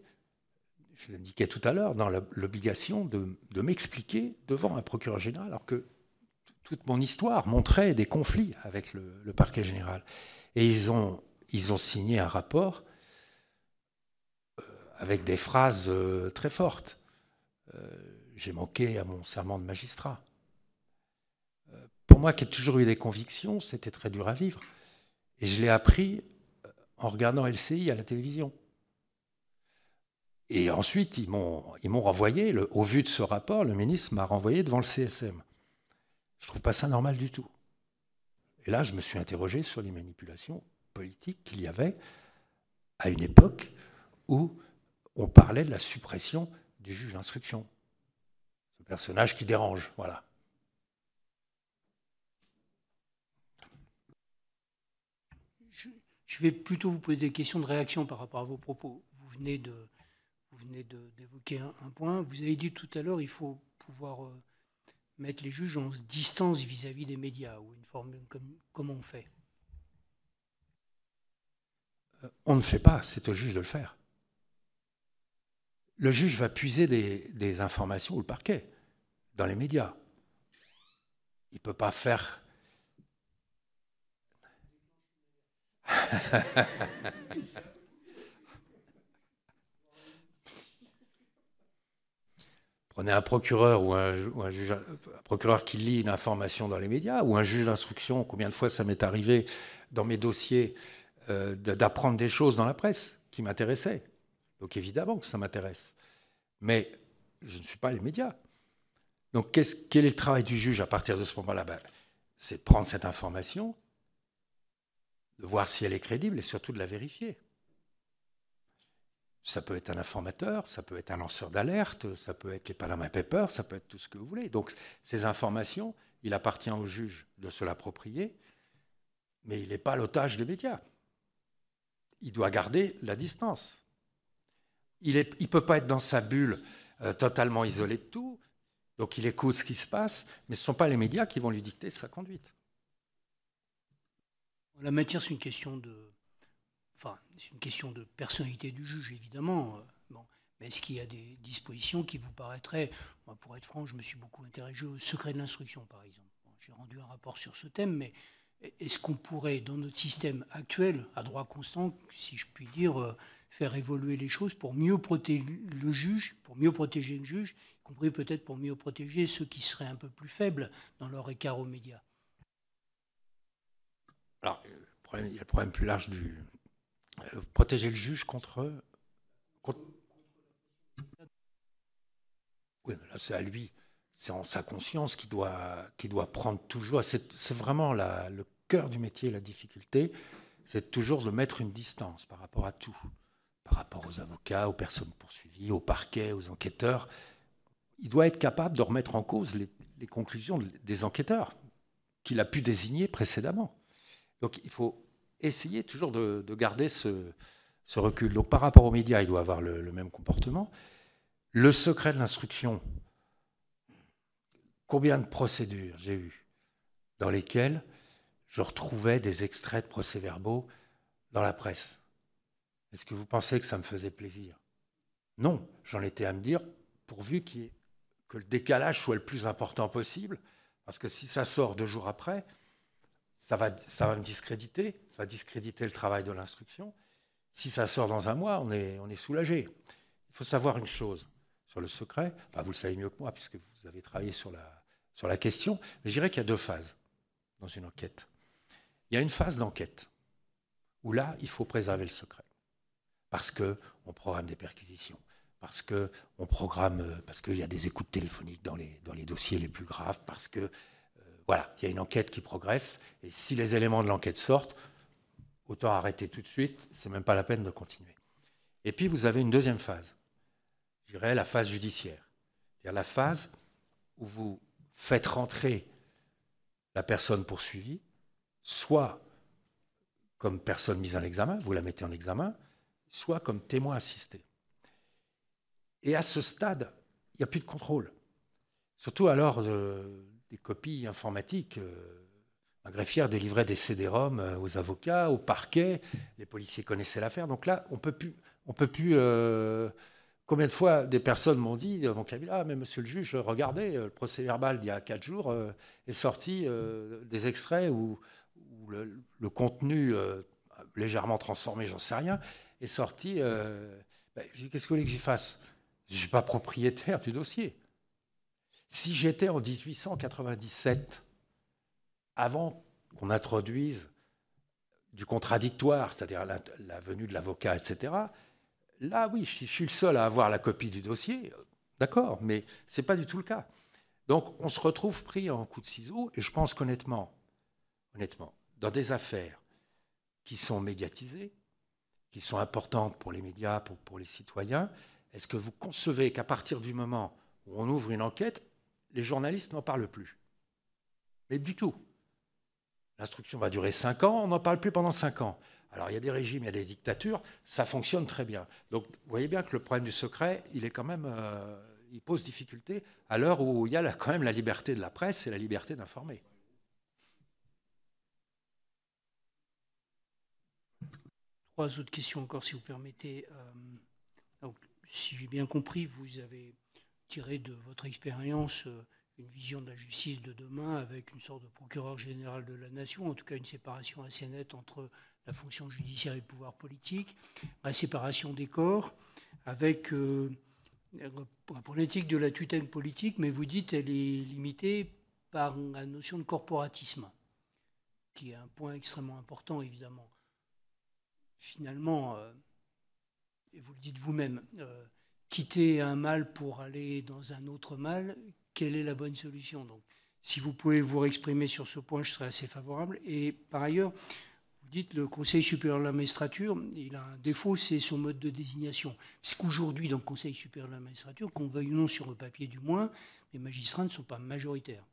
je l'indiquais tout à l'heure, dans l'obligation de, m'expliquer devant un procureur général, alors que toute mon histoire montrait des conflits avec le, parquet général. Et ils ont, ils ont signé un rapport euh, avec des phrases euh, très fortes. J'ai manqué à mon serment de magistrat pour moi qui ai toujours eu des convictions, c'était très dur à vivre. Et je l'ai appris euh, en regardant LCI à la télévision. Et ensuite, ils m'ont, renvoyé, au vu de ce rapport, le ministre m'a renvoyé devant le CSM. Je ne trouve pas ça normal du tout. Et là, je me suis interrogé sur les manipulations politiques qu'il y avait à une époque où on parlait de la suppression du juge d'instruction. Ce personnage qui dérange, voilà.
Je vais plutôt vous poser des questions de réaction par rapport à vos propos. Vous venez de, venez d'évoquer un, point. Vous avez dit tout à l'heure, il faut pouvoir euh, mettre les juges en distance vis-à-vis des médias ou une forme comme comment on fait. Euh,
on ne fait pas, c'est au juge de le faire. Le juge va puiser des, des informations ou le parquet dans les médias. Il ne peut pas faire Prenez un procureur ou un, juge, procureur qui lit une information dans les médias ou un juge d'instruction. Combien de fois ça m'est arrivé dans mes dossiers euh, d'apprendre des choses dans la presse qui m'intéressaient. Donc évidemment que ça m'intéresse. Mais je ne suis pas les médias. Donc quel est le travail du juge à partir de ce moment-là ben, C'est prendre cette information, de voir si elle est crédible et surtout de la vérifier. Ça peut être un informateur, ça peut être un lanceur d'alerte, ça peut être les Panama Papers, ça peut être tout ce que vous voulez. Donc ces informations, il appartient au juge de se l'approprier, mais il n'est pas l'otage des médias. Il doit garder la distance. Il ne peut pas être dans sa bulle euh, totalement isolé de tout, donc il écoute ce qui se passe, mais ce ne sont pas les médias qui vont lui dicter sa conduite.
La matière, c'est une question de, enfin, c'est une question de personnalité du juge, évidemment. Euh, bon. Mais est-ce qu'il y a des dispositions qui vous paraîtraient, pour être franc, je me suis beaucoup intéressé au secret de l'instruction, par exemple. J'ai rendu un rapport sur ce thème, mais est-ce qu'on pourrait, dans notre système actuel, à droit constant, si je puis dire, euh, faire évoluer les choses pour mieux protéger le juge, pour mieux protéger le juge, y compris peut-être pour mieux protéger ceux qui seraient un peu plus faibles dans leur écart aux médias
alors, euh, il y a le problème plus large du. Euh, protéger le juge contre. Oui, mais là, c'est à lui. C'est en sa conscience qu'il doit, qu'il doit prendre toujours. C'est vraiment le cœur du métier, la difficulté. C'est toujours de mettre une distance par rapport à tout. Par rapport aux avocats, aux personnes poursuivies, aux parquets, aux enquêteurs. Il doit être capable de remettre en cause les conclusions des enquêteurs qu'il a pu désigner précédemment. Donc il faut essayer toujours de, garder ce, recul. Donc par rapport aux médias, il doit avoir le, même comportement. Le secret de l'instruction, combien de procédures j'ai eues dans lesquelles je retrouvais des extraits de procès-verbaux dans la presse. Est-ce que vous pensez que ça me faisait plaisir Non, j'en étais à me dire, pourvu que le décalage soit le plus important possible, parce que si ça sort deux jours après, ça va, ça va me discréditer, ça va discréditer le travail de l'instruction. Si ça sort dans un mois, on est, on est soulagé. Il faut savoir une chose sur le secret, vous le savez mieux que moi, puisque vous avez travaillé sur la, sur la question, mais je dirais qu'il y a deux phases dans une enquête. Il y a une phase d'enquête, où là, il faut préserver le secret, parce qu'on programme des perquisitions, parce que on programme, parce qu'il y a des écoutes téléphoniques dans les, dans les dossiers les plus graves, parce que voilà, il y a une enquête qui progresse, et si les éléments de l'enquête sortent, autant arrêter tout de suite, c'est même pas la peine de continuer. Et puis vous avez une deuxième phase, je dirais la phase judiciaire, c'est-à-dire la phase où vous faites rentrer la personne poursuivie, soit comme personne mise en examen, vous la mettez en examen, soit comme témoin assisté. Et à ce stade, il n'y a plus de contrôle. Surtout alors de, euh, des copies informatiques. Un euh, greffière délivrait des CD-ROM euh, aux avocats, au parquet. Les policiers connaissaient l'affaire. Donc là, on peut plus. On peut plus euh, combien de fois des personnes m'ont dit, mon cabinet, ah, mais monsieur le juge, regardez, le procès verbal d'il y a quatre jours est sorti des extraits où, le, contenu légèrement transformé, j'en sais rien, est sorti. Ben, Qu'est-ce que vous voulez que j'y fasse Je ne suis pas propriétaire du dossier. Si j'étais en 1897, avant qu'on introduise du contradictoire, c'est-à-dire la, venue de l'avocat, etc., là, oui, je, je, suis le seul à avoir la copie du dossier, d'accord, mais ce n'est pas du tout le cas. Donc, on se retrouve pris en coup de ciseau, et je pense qu'honnêtement, honnêtement, dans des affaires qui sont médiatisées, qui sont importantes pour les médias, pour les citoyens, est-ce que vous concevez qu'à partir du moment où on ouvre une enquête, les journalistes n'en parlent plus. Mais du tout. L'instruction va durer cinq ans, on n'en parle plus pendant cinq ans. Alors il y a des régimes, il y a des dictatures, ça fonctionne très bien. Donc vous voyez bien que le problème du secret, il est quand même, euh, il pose difficulté à l'heure où il y a quand même la liberté de la presse et la liberté d'informer.
Trois autres questions encore, si vous permettez. Euh, si j'ai bien compris, vous avez tirer de votre expérience euh, une vision de la justice de demain avec une sorte de procureur général de la nation, en tout cas une séparation assez nette entre la fonction judiciaire et le pouvoir politique, la séparation des corps, avec euh, la de la tutelle politique, mais vous dites elle est limitée par la notion de corporatisme, qui est un point extrêmement important évidemment. Finalement, euh, et vous le dites vous-même, quitter un mal pour aller dans un autre mal, quelle est la bonne solution Donc, si vous pouvez vous réexprimer sur ce point, je serais assez favorable. Et par ailleurs, vous dites le Conseil supérieur de la magistrature, il a un défaut, c'est son mode de désignation. Puisqu'aujourd'hui, dans le Conseil supérieur de la magistrature, qu'on veuille ou non sur le papier du moins, les magistrats ne sont pas majoritaires.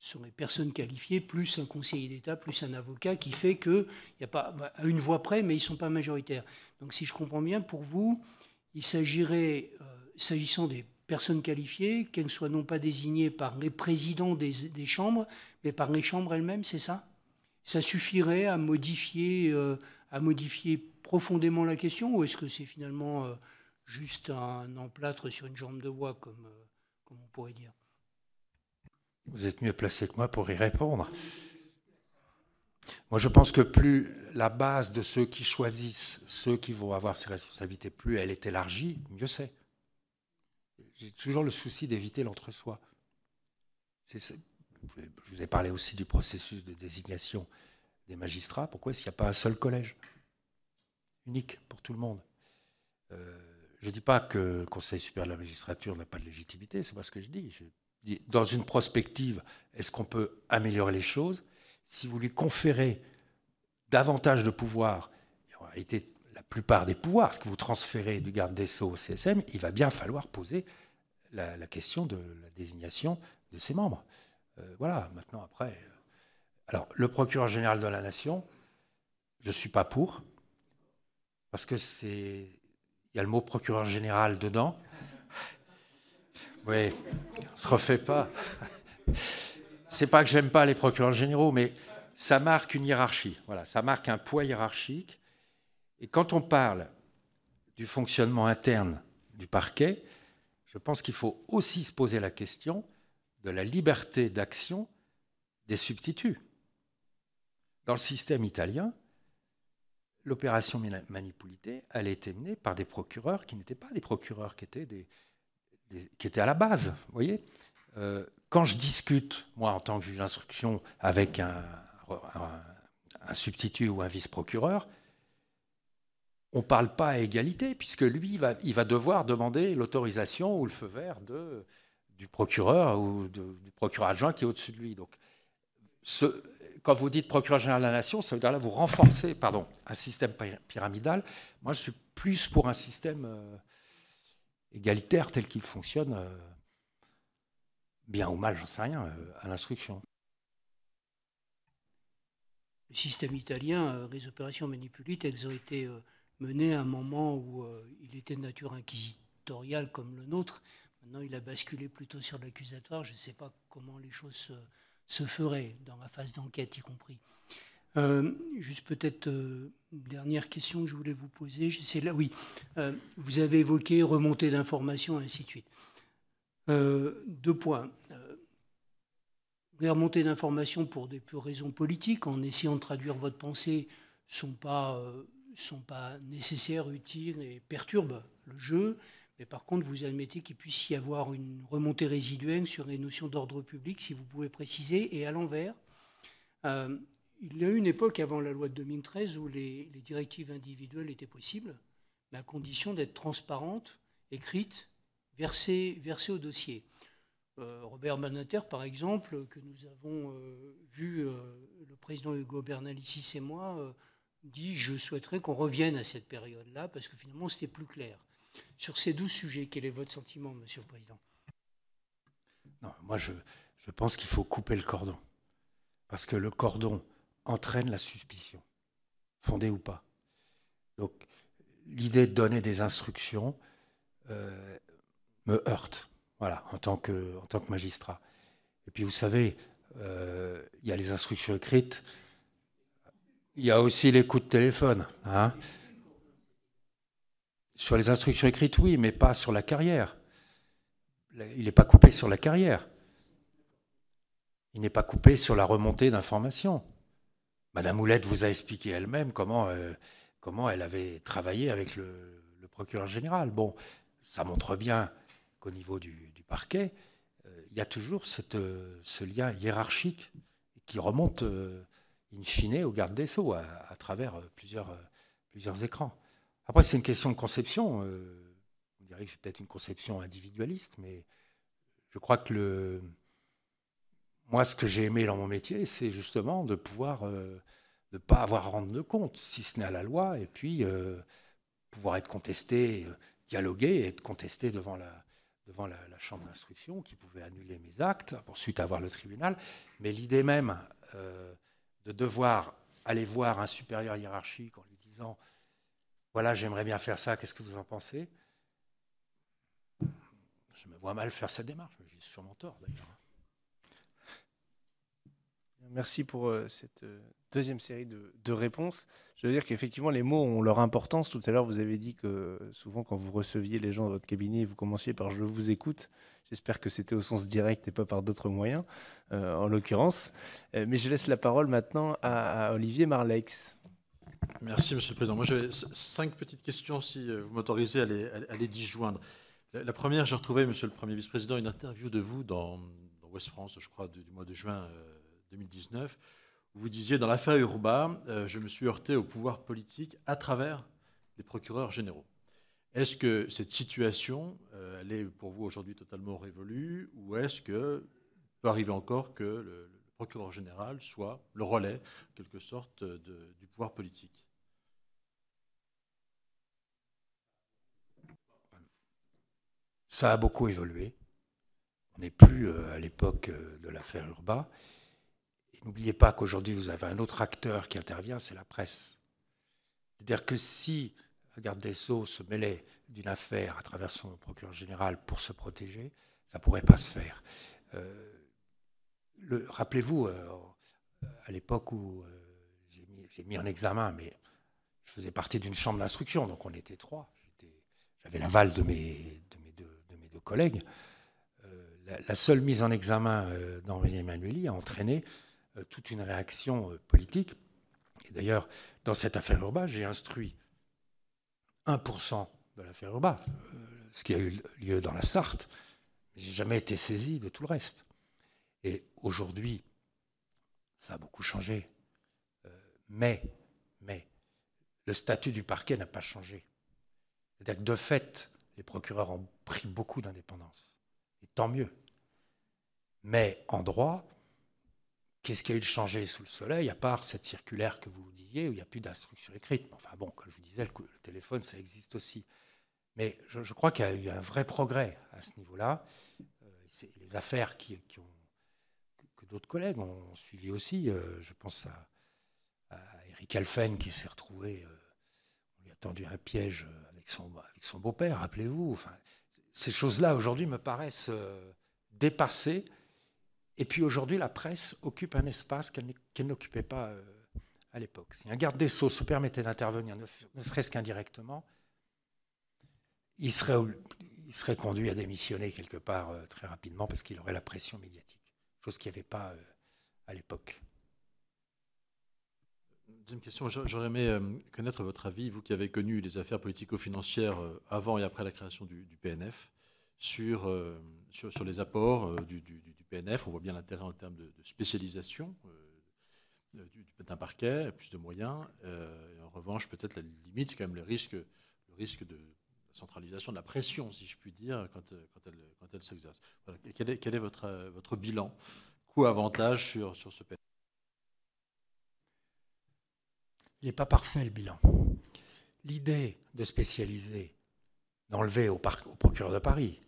Ce sont les personnes qualifiées, plus un conseiller d'État, plus un avocat, qui fait qu'il n'y a pas, bah, à une voix près, mais ils ne sont pas majoritaires. Donc si je comprends bien, pour vous, il s'agirait, euh, s'agissant des personnes qualifiées, qu'elles soient non pas désignées par les présidents des, chambres, mais par les chambres elles-mêmes, c'est ça Ça suffirait à modifier, euh, à modifier profondément la question, ou est-ce que c'est finalement euh, juste un emplâtre sur une jambe de bois, comme, comme on pourrait dire
Vous êtes mieux placé que moi pour y répondre. Moi, je pense que plus la base de ceux qui choisissent, ceux qui vont avoir ces responsabilités, plus elle est élargie, mieux c'est. J'ai toujours le souci d'éviter l'entre-soi. Je vous ai parlé aussi du processus de désignation des magistrats. Pourquoi est-ce qu'il n'y a pas un seul collège unique pour tout le monde euh, Je ne dis pas que le Conseil supérieur de la magistrature n'a pas de légitimité, c'est pas ce que je dis. Je dis dans une prospective, est-ce qu'on peut améliorer les choses si vous lui conférez davantage de pouvoir, en réalité la plupart des pouvoirs, ce que vous transférez du garde des Sceaux au CSM, il va bien falloir poser la, question de la désignation de ses membres. Euh, voilà, maintenant après. Euh, alors, le procureur général de la Nation, je ne suis pas pour, parce que c'est. Il y a le mot procureur général dedans. Oui, on ne se refait pas c'est pas que j'aime pas les procureurs généraux, mais ça marque une hiérarchie. Voilà, ça marque un poids hiérarchique. Et quand on parle du fonctionnement interne du parquet, je pense qu'il faut aussi se poser la question de la liberté d'action des substituts. Dans le système italien, l'opération Manipulité, elle a été menée par des procureurs qui n'étaient pas des procureurs, qui étaient, des, qui étaient à la base, vous voyez euh, quand je discute, moi, en tant que juge d'instruction, avec un, un, substitut ou un vice-procureur, on ne parle pas à égalité, puisque lui, il va, il va devoir demander l'autorisation ou le feu vert de, du procureur ou du procureur adjoint qui est au-dessus de lui. Donc, ce, quand vous dites procureur général de la nation, ça veut dire là, vous renforcez pardon, un système pyramidal. Moi, je suis plus pour un système euh, égalitaire tel qu'il fonctionne. Euh, bien ou mal, j'en sais rien, euh, à l'instruction.
Le système italien, euh, les opérations manipulites, elles ont été euh, menées à un moment où il était de nature inquisitoriale comme le nôtre. Maintenant, il a basculé plutôt sur l'accusatoire. Je ne sais pas comment les choses se, feraient dans la phase d'enquête, y compris. juste peut-être une dernière question que je voulais vous poser. là, oui, vous avez évoqué remontée d'informations, ainsi de suite. Euh, deux points. Euh, les remontées d'informations pour des raisons politiques, en essayant de traduire votre pensée, sont pas, euh, sont pas nécessaires, utiles et perturbent le jeu. Mais par contre, vous admettez qu'il puisse y avoir une remontée résiduelle sur les notions d'ordre public, si vous pouvez préciser, et à l'envers. il y a eu une époque avant la loi de 2013 où les, directives individuelles étaient possibles, mais à condition d'être transparentes, écrites versé au dossier. Euh, Robert Manater, par exemple, que nous avons euh, vu, euh, le président Hugo Bernalicis et moi, dit je souhaiterais qu'on revienne à cette période-là parce que finalement c'était plus clair. Sur ces deux sujets, quel est votre sentiment, Monsieur le Président
moi je, pense qu'il faut couper le cordon parce que le cordon entraîne la suspicion, fondée ou pas. Donc l'idée de donner des instructions, me heurte, voilà, en tant que, en tant que magistrat. Et puis vous savez, euh, il y a les instructions écrites, il y a aussi les coups de téléphone. Hein. sur les instructions écrites, oui, mais pas sur la carrière. Il n'est pas coupé sur la carrière. Il n'est pas coupé sur la remontée d'informations. Madame Houlette vous a expliqué elle-même comment, euh, comment elle avait travaillé avec le, le procureur général. Bon, ça montre bien au niveau du, parquet, euh, il y a toujours cette, euh, ce lien hiérarchique qui remonte euh, in fine au garde des Sceaux à, travers plusieurs, plusieurs écrans. Après, c'est une question de conception. on dirait que j'ai peut-être une conception individualiste, mais je crois que le, moi, ce que j'ai aimé dans mon métier, c'est justement de pouvoir ne pas avoir à rendre de compte, si ce n'est à la loi, et puis pouvoir être contesté, dialoguer, être contesté devant la, devant la, chambre d'instruction qui pouvait annuler mes actes, pour ensuite avoir le tribunal. Mais l'idée même euh, de devoir aller voir un supérieur hiérarchique en lui disant Voilà, j'aimerais bien faire ça, qu'est-ce que vous en pensez Je me vois mal faire cette démarche, j'ai sûrement tort d'ailleurs. Merci pour euh, cette.
Euh, deuxième série de, réponses. Je veux dire qu'effectivement, les mots ont leur importance. Tout à l'heure, vous avez dit que euh, souvent, quand vous receviez les gens dans votre cabinet, vous commenciez par je vous écoute. J'espère que c'était au sens direct et pas par d'autres moyens, euh, en l'occurrence. Euh, mais je laisse la parole maintenant
à, Olivier Marleix. Merci, Monsieur le Président. Moi, j'avais cinq petites questions, si vous m'autorisez à les, disjoindre. La, première, j'ai retrouvé, Monsieur le Premier Vice-président, une interview de vous dans, dans West France, je crois, du, mois de juin 2019 vous disiez dans l'affaire Urba, euh, je me suis heurté au pouvoir politique à travers les procureurs généraux. Est-ce que cette situation, euh, elle est pour vous aujourd'hui totalement révolue, ou est-ce que peut arriver encore que le, procureur général soit le relais, en quelque sorte, du pouvoir politique
Ça a beaucoup évolué. On n'est plus euh, à l'époque de l'affaire Urba. N'oubliez pas qu'aujourd'hui, vous avez un autre acteur qui intervient, c'est la presse. C'est-à-dire que si la garde des Sceaux se mêlait d'une affaire à travers son procureur général pour se protéger, ça ne pourrait pas se faire. Euh, rappelez-vous, euh, à l'époque où euh, j'ai mis, en examen, mais je faisais partie d'une chambre d'instruction, donc on était trois. J'avais l'aval de mes, de, mes deux, collègues. La, seule mise en examen d'Henri Emmanuelli a entraîné euh, toute une réaction euh, politique. Et d'ailleurs, dans cette affaire Urba, j'ai instruit 1% de l'affaire Urba, euh, ce qui a eu lieu dans la Sarthe. J'ai jamais été saisi de tout le reste. Et aujourd'hui, ça a beaucoup changé. mais, mais, le statut du parquet n'a pas changé. C'est-à-dire de fait, les procureurs ont pris beaucoup d'indépendance. Et tant mieux. Mais en droit, qu'est-ce qui a eu de changé sous le soleil, à part cette circulaire que vous disiez, où il n'y a plus d'instruction écrite Enfin bon, comme je vous disais, le, téléphone, ça existe aussi. Mais je, crois qu'il y a eu un vrai progrès à ce niveau-là. Euh, les affaires qui, ont, que, d'autres collègues ont suivies aussi. Euh, je pense à, Eric Alphen qui s'est retrouvé, euh, on lui a tendu un piège avec son, avec son beau-père, rappelez-vous. Enfin, ces choses-là aujourd'hui me paraissent dépassées et puis aujourd'hui, la presse occupe un espace qu'elle n'occupait pas euh, à l'époque. Si un garde des Sceaux se permettait d'intervenir, ne serait-ce qu'indirectement, il serait, conduit à démissionner quelque part euh, très rapidement parce qu'il aurait la pression médiatique, chose qu'il n'y avait pas euh, à l'époque.
Deuxième question, j'aurais aimé connaître votre avis, vous qui avez connu les affaires politico-financières avant et après la création du PNF. Euh, sur, sur, les apports euh, du, PNF. On voit bien l'intérêt en termes de, de spécialisation euh, d'un parquet, plus de moyens. en revanche, peut-être la limite, c'est quand même le risque, le risque de centralisation de la pression, si je puis dire, quand, elle, s'exerce. Quel, est, votre, votre bilan Coût-avantage sur, ce PNF
Il n'est pas parfait le bilan. L'idée de spécialiser, d'enlever au, au procureur de Paris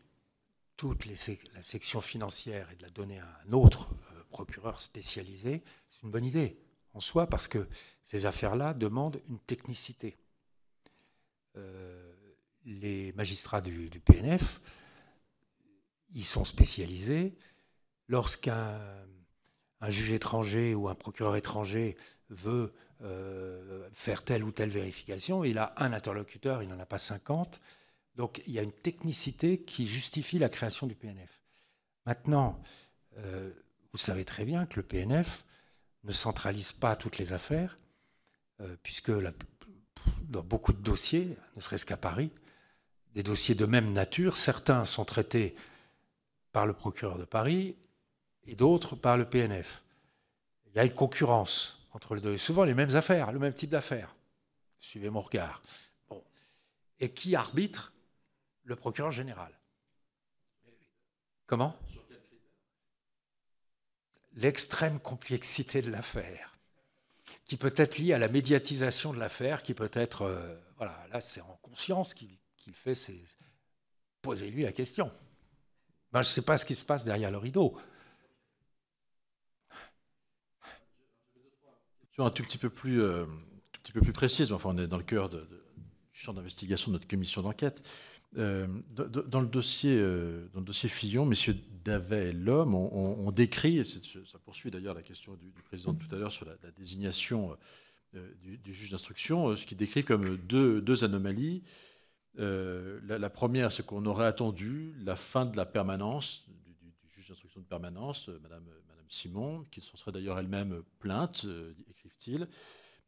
toute la section financière et de la donner à un autre euh, procureur spécialisé, c'est une bonne idée en soi parce que ces affaires-là demandent une technicité. Euh, les magistrats du, PNF, ils sont spécialisés. Lorsqu'un juge étranger ou un procureur étranger veut euh, faire telle ou telle vérification, il a un interlocuteur, il n'en a pas 50. Donc il y a une technicité qui justifie la création du PNF. Maintenant, euh, vous savez très bien que le PNF ne centralise pas toutes les affaires, euh, puisque dans beaucoup de dossiers, ne serait-ce qu'à Paris, des dossiers de même nature, certains sont traités par le procureur de Paris et d'autres par le PNF. Il y a une concurrence entre les deux, souvent les mêmes affaires, le même type d'affaires. Suivez mon regard. Bon. Et qui arbitre le procureur général. Comment L'extrême complexité de l'affaire, qui peut être liée à la médiatisation de l'affaire, qui peut être. Euh, voilà, là, c'est en conscience qu'il fait ses. Posez-lui la question. Ben, je ne sais pas ce qui se passe derrière le rideau.
un tout petit peu plus, euh, tout petit peu plus précise, enfin on est dans le cœur du champ d'investigation de notre commission d'enquête. Euh, dans, le dossier, euh, dans le dossier Fillon, messieurs Davet et l'homme, on, décrit, et ça poursuit d'ailleurs la question du, président tout à l'heure sur la, désignation euh, du, juge d'instruction, ce qui décrit comme deux, anomalies. la, première, c'est qu'on aurait attendu la fin de la permanence, du, juge d'instruction de permanence, Madame, Madame Simon, qui s'en serait d'ailleurs elle-même plainte, écrivent-ils,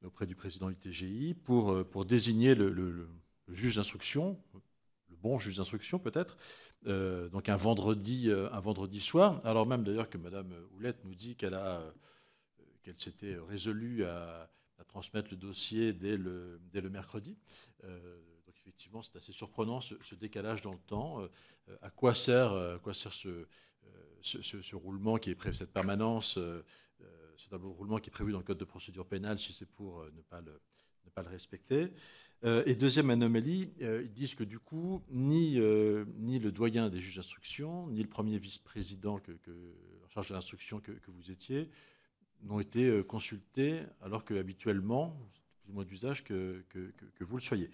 auprès du président du TGI, pour, désigner le juge d'instruction bon juge d'instruction peut-être, euh, donc un vendredi, euh, un vendredi soir, alors même d'ailleurs que Madame Houlette nous dit qu'elle a euh, qu'elle s'était résolue à, transmettre le dossier dès le, dès le mercredi. donc effectivement, c'est assez surprenant ce, décalage dans le temps. à quoi sert, quoi sert ce, ce, roulement qui est prévu, cette permanence, C'est un roulement qui est prévu dans le code de procédure pénale si c'est pour ne pas le, ne pas le respecter euh, et deuxième anomalie, euh, ils disent que du coup, ni, euh, ni le doyen des juges d'instruction, ni le premier vice-président que, en charge de l'instruction que, vous étiez, n'ont été consultés, alors que habituellement, c'est plus ou moins d'usage que, que, vous le soyez.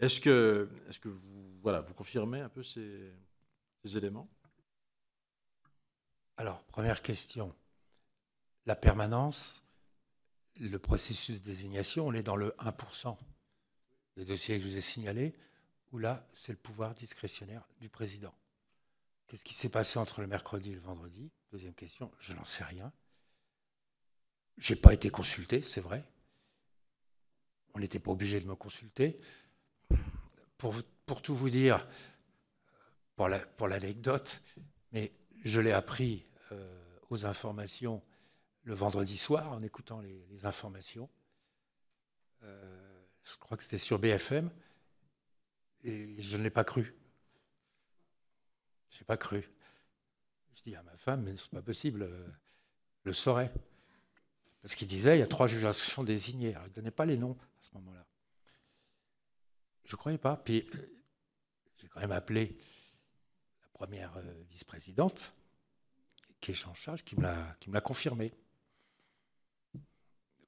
Est-ce que, est -ce que vous, voilà, vous confirmez un peu ces, ces éléments
Alors, première question. La permanence, le processus de désignation, on est dans le 1%. Les dossiers que je vous ai signalés, où là, c'est le pouvoir discrétionnaire du président. Qu'est-ce qui s'est passé entre le mercredi et le vendredi Deuxième question, je n'en sais rien. Je n'ai pas été consulté, c'est vrai. On n'était pas obligé de me consulter. Pour, pour tout vous dire, pour l'anecdote, la, pour mais je l'ai appris euh, aux informations le vendredi soir en écoutant les, informations. Euh, je crois que c'était sur BFM, et je ne l'ai pas cru. Je n'ai pas cru. Je dis à ma femme, mais ce n'est pas possible, euh, je le saurait. Parce qu'il disait, il y a trois juges sont désignés. Alors, il ne donnait pas les noms à ce moment-là. Je ne croyais pas. Puis, euh, j'ai quand même appelé la première euh, vice-présidente, qui est en charge, qui me l'a confirmé.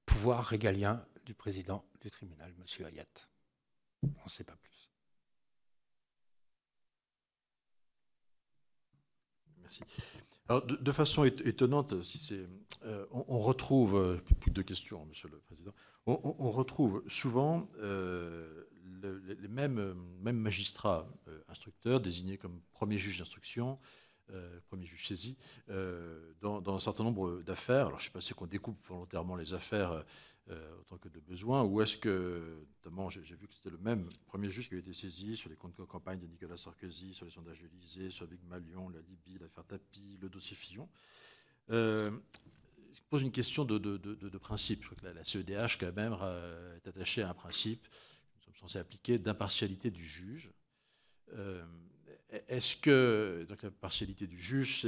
Pouvoir régalien du président du tribunal, Monsieur Hayat. On ne sait pas plus.
Merci. Alors, de, façon étonnante, si euh, on, retrouve, euh, plus de questions, hein, Monsieur le Président, on, retrouve souvent euh, les mêmes, magistrats instructeurs désignés comme premier juge d'instruction, premier juge saisi, dans, dans, un certain nombre d'affaires. Alors, je ne sais pas si on découpe volontairement les affaires euh, autant que de besoin, ou est-ce que, notamment, j'ai vu que c'était le même premier juge qui avait été saisi sur les comptes de campagne de Nicolas Sarkozy, sur les sondages Élysée, sur Big Malion, la Libye, l'affaire Tapi, le dossier Fillon. Euh, je pose une question de, principe. Je crois que la, CEDH, quand même, est attachée à un principe que nous sommes censés appliquer d'impartialité du juge. Euh, e-, est-ce que donc la partialité du juge,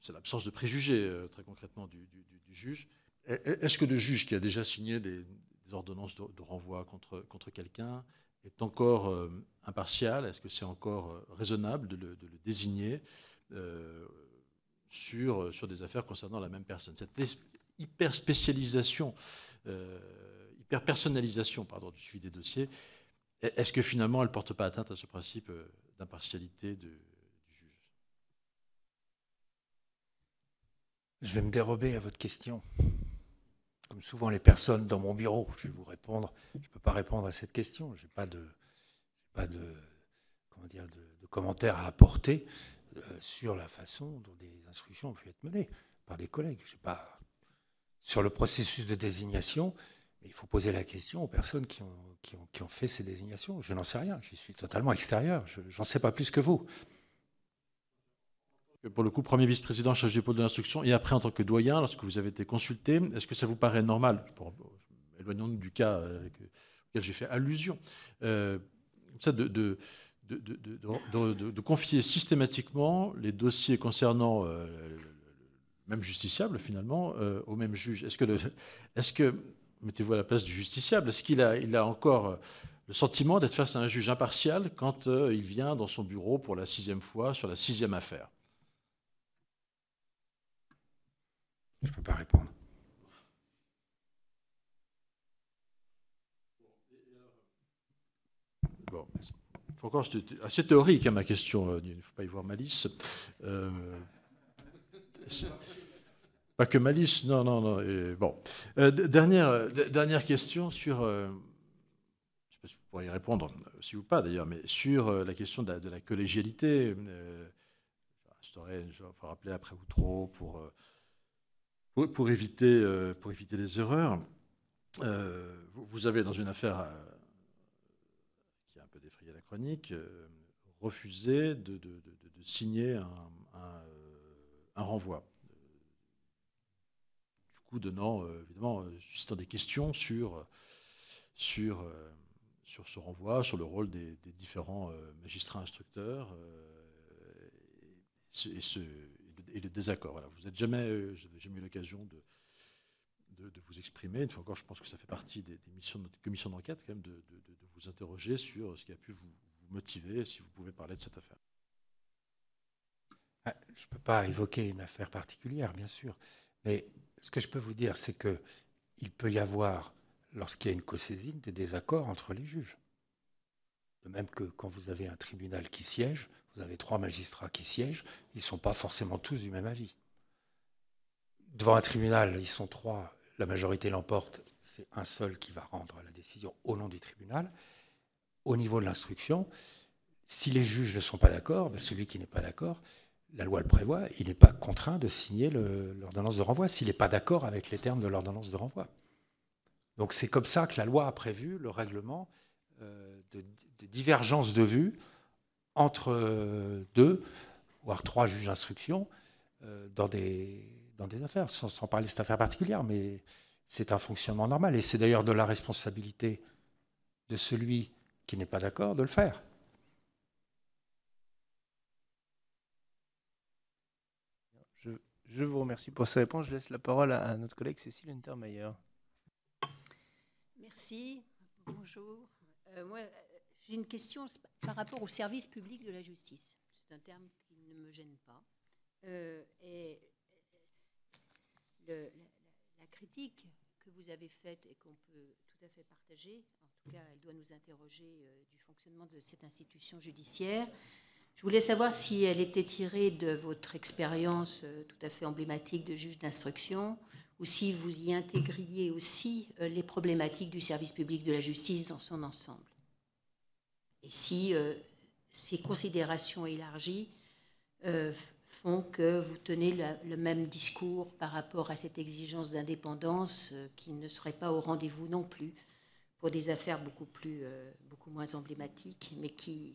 c'est l'absence de préjugés, très concrètement, du juge est-ce que le juge qui a déjà signé des, ordonnances de, renvoi contre, quelqu'un est encore euh, impartial Est-ce que c'est encore euh, raisonnable de le, désigner euh, sur, des affaires concernant la même personne Cette hyper spécialisation, hyper personnalisation pardon, du suivi des dossiers, est-ce que finalement elle ne porte pas atteinte à ce principe d'impartialité du juge
Je vais me dérober à votre question comme souvent les personnes dans mon bureau, je vais vous répondre. Je ne peux pas répondre à cette question. Je n'ai pas de, pas de, comment dire, de, commentaires à apporter euh, sur la façon dont des instructions ont pu être menées par des collègues. Je pas. Sur le processus de désignation, il faut poser la question aux personnes qui ont, qui ont, fait ces désignations. Je n'en sais
rien. je suis totalement extérieur. Je n'en sais pas plus que vous pour le coup, premier vice-président chargé du de l'instruction, et après en tant que doyen, lorsque vous avez été consulté, est-ce que ça vous paraît normal Éloignons-nous du cas euh, auquel j'ai fait allusion. de, confier systématiquement les dossiers concernant euh, le même justiciable, finalement, euh, au même juge. Est-ce que, mettez-vous à la place du justiciable, est-ce qu'il a encore le sentiment d'être face à un juge impartial quand il vient dans son bureau pour la sixième fois sur la sixième affaire Je ne peux pas répondre. Bon, encore, assez théorique hein, ma question, euh, il ne faut pas y voir malice. Euh, pas que malice, non, non, non. bon. Euh, dernière, dernière question sur. je ne sais pas si vous pourriez répondre, si ou pas d'ailleurs, mais sur la question de la, collégialité. je vais rappeler après ou trop, pour pour, éviter, euh, pour éviter les erreurs, euh, vous avez dans une affaire euh, qui a un peu défrayé la chronique, refusé de, signer un, renvoi. Du coup, donnant, évidemment, des questions sur, sur, sur ce renvoi, sur le rôle des, différents magistrats instructeurs. et ce et le désaccord, Voilà, vous n'avez jamais, euh, jamais eu l'occasion de, de, vous exprimer. Une fois encore, je pense que ça fait partie des, missions de notre commission d'enquête, quand même, de, vous interroger sur ce qui a pu vous, motiver, si vous pouvez parler de cette affaire.
Ah, je ne peux pas évoquer une affaire particulière, bien sûr, mais ce que je peux vous dire, c'est que il peut y avoir, lorsqu'il y a une cosaisine, des désaccords entre les juges. De même que quand vous avez un tribunal qui siège, vous avez trois magistrats qui siègent, ils ne sont pas forcément tous du même avis. Devant un tribunal, ils sont trois, la majorité l'emporte, c'est un seul qui va rendre la décision au nom du tribunal. Au niveau de l'instruction, si les juges ne sont pas d'accord, ben celui qui n'est pas d'accord, la loi le prévoit, il n'est pas contraint de signer l'ordonnance de renvoi s'il n'est pas d'accord avec les termes de l'ordonnance de renvoi. Donc c'est comme ça que la loi a prévu le règlement euh, de, de divergence de vue entre euh, deux, voire trois juges d'instruction euh, dans des, dans des affaires, sans, parler de cette affaire particulière, mais c'est un fonctionnement normal. Et c'est d'ailleurs de la responsabilité de celui qui n'est pas d'accord de le faire.
Je, je, vous remercie pour sa réponse. Je laisse la parole à, notre collègue Cécile Untermeyer.
Merci. Bonjour. Euh, moi, une question par rapport au service public de la justice. C'est un terme qui ne me gêne pas. Euh, la, critique que vous avez faite et qu'on peut tout à fait partager, en tout cas, elle doit nous interroger euh, du fonctionnement de cette institution judiciaire. Je voulais savoir si elle était tirée de votre expérience euh, tout à fait emblématique de juge d'instruction ou si vous y intégriez aussi les problématiques du service public de la justice dans son ensemble et si euh, ces considérations élargies euh, font que vous tenez le même discours par rapport à cette exigence d'indépendance euh, qui ne serait pas au rendez-vous non plus pour des affaires beaucoup, plus, beaucoup moins emblématiques, mais qui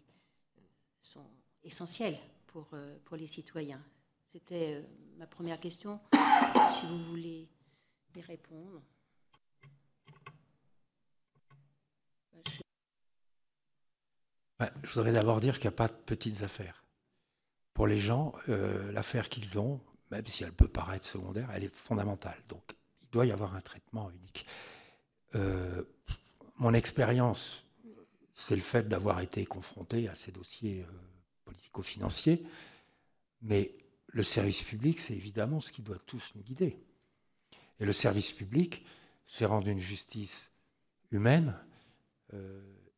sont essentielles pour, pour les citoyens. C'était ma première question. si vous voulez y répondre.
Je voudrais d'abord dire qu'il n'y a pas de petites affaires. Pour les gens, euh, l'affaire qu'ils ont, même si elle peut paraître secondaire, elle est fondamentale. Donc, il doit y avoir un traitement unique. Euh, mon expérience, c'est le fait d'avoir été confronté à ces dossiers euh, politico-financiers. Mais le service public, c'est évidemment ce qui doit tous nous guider. Et le service public, c'est rendre une justice humaine,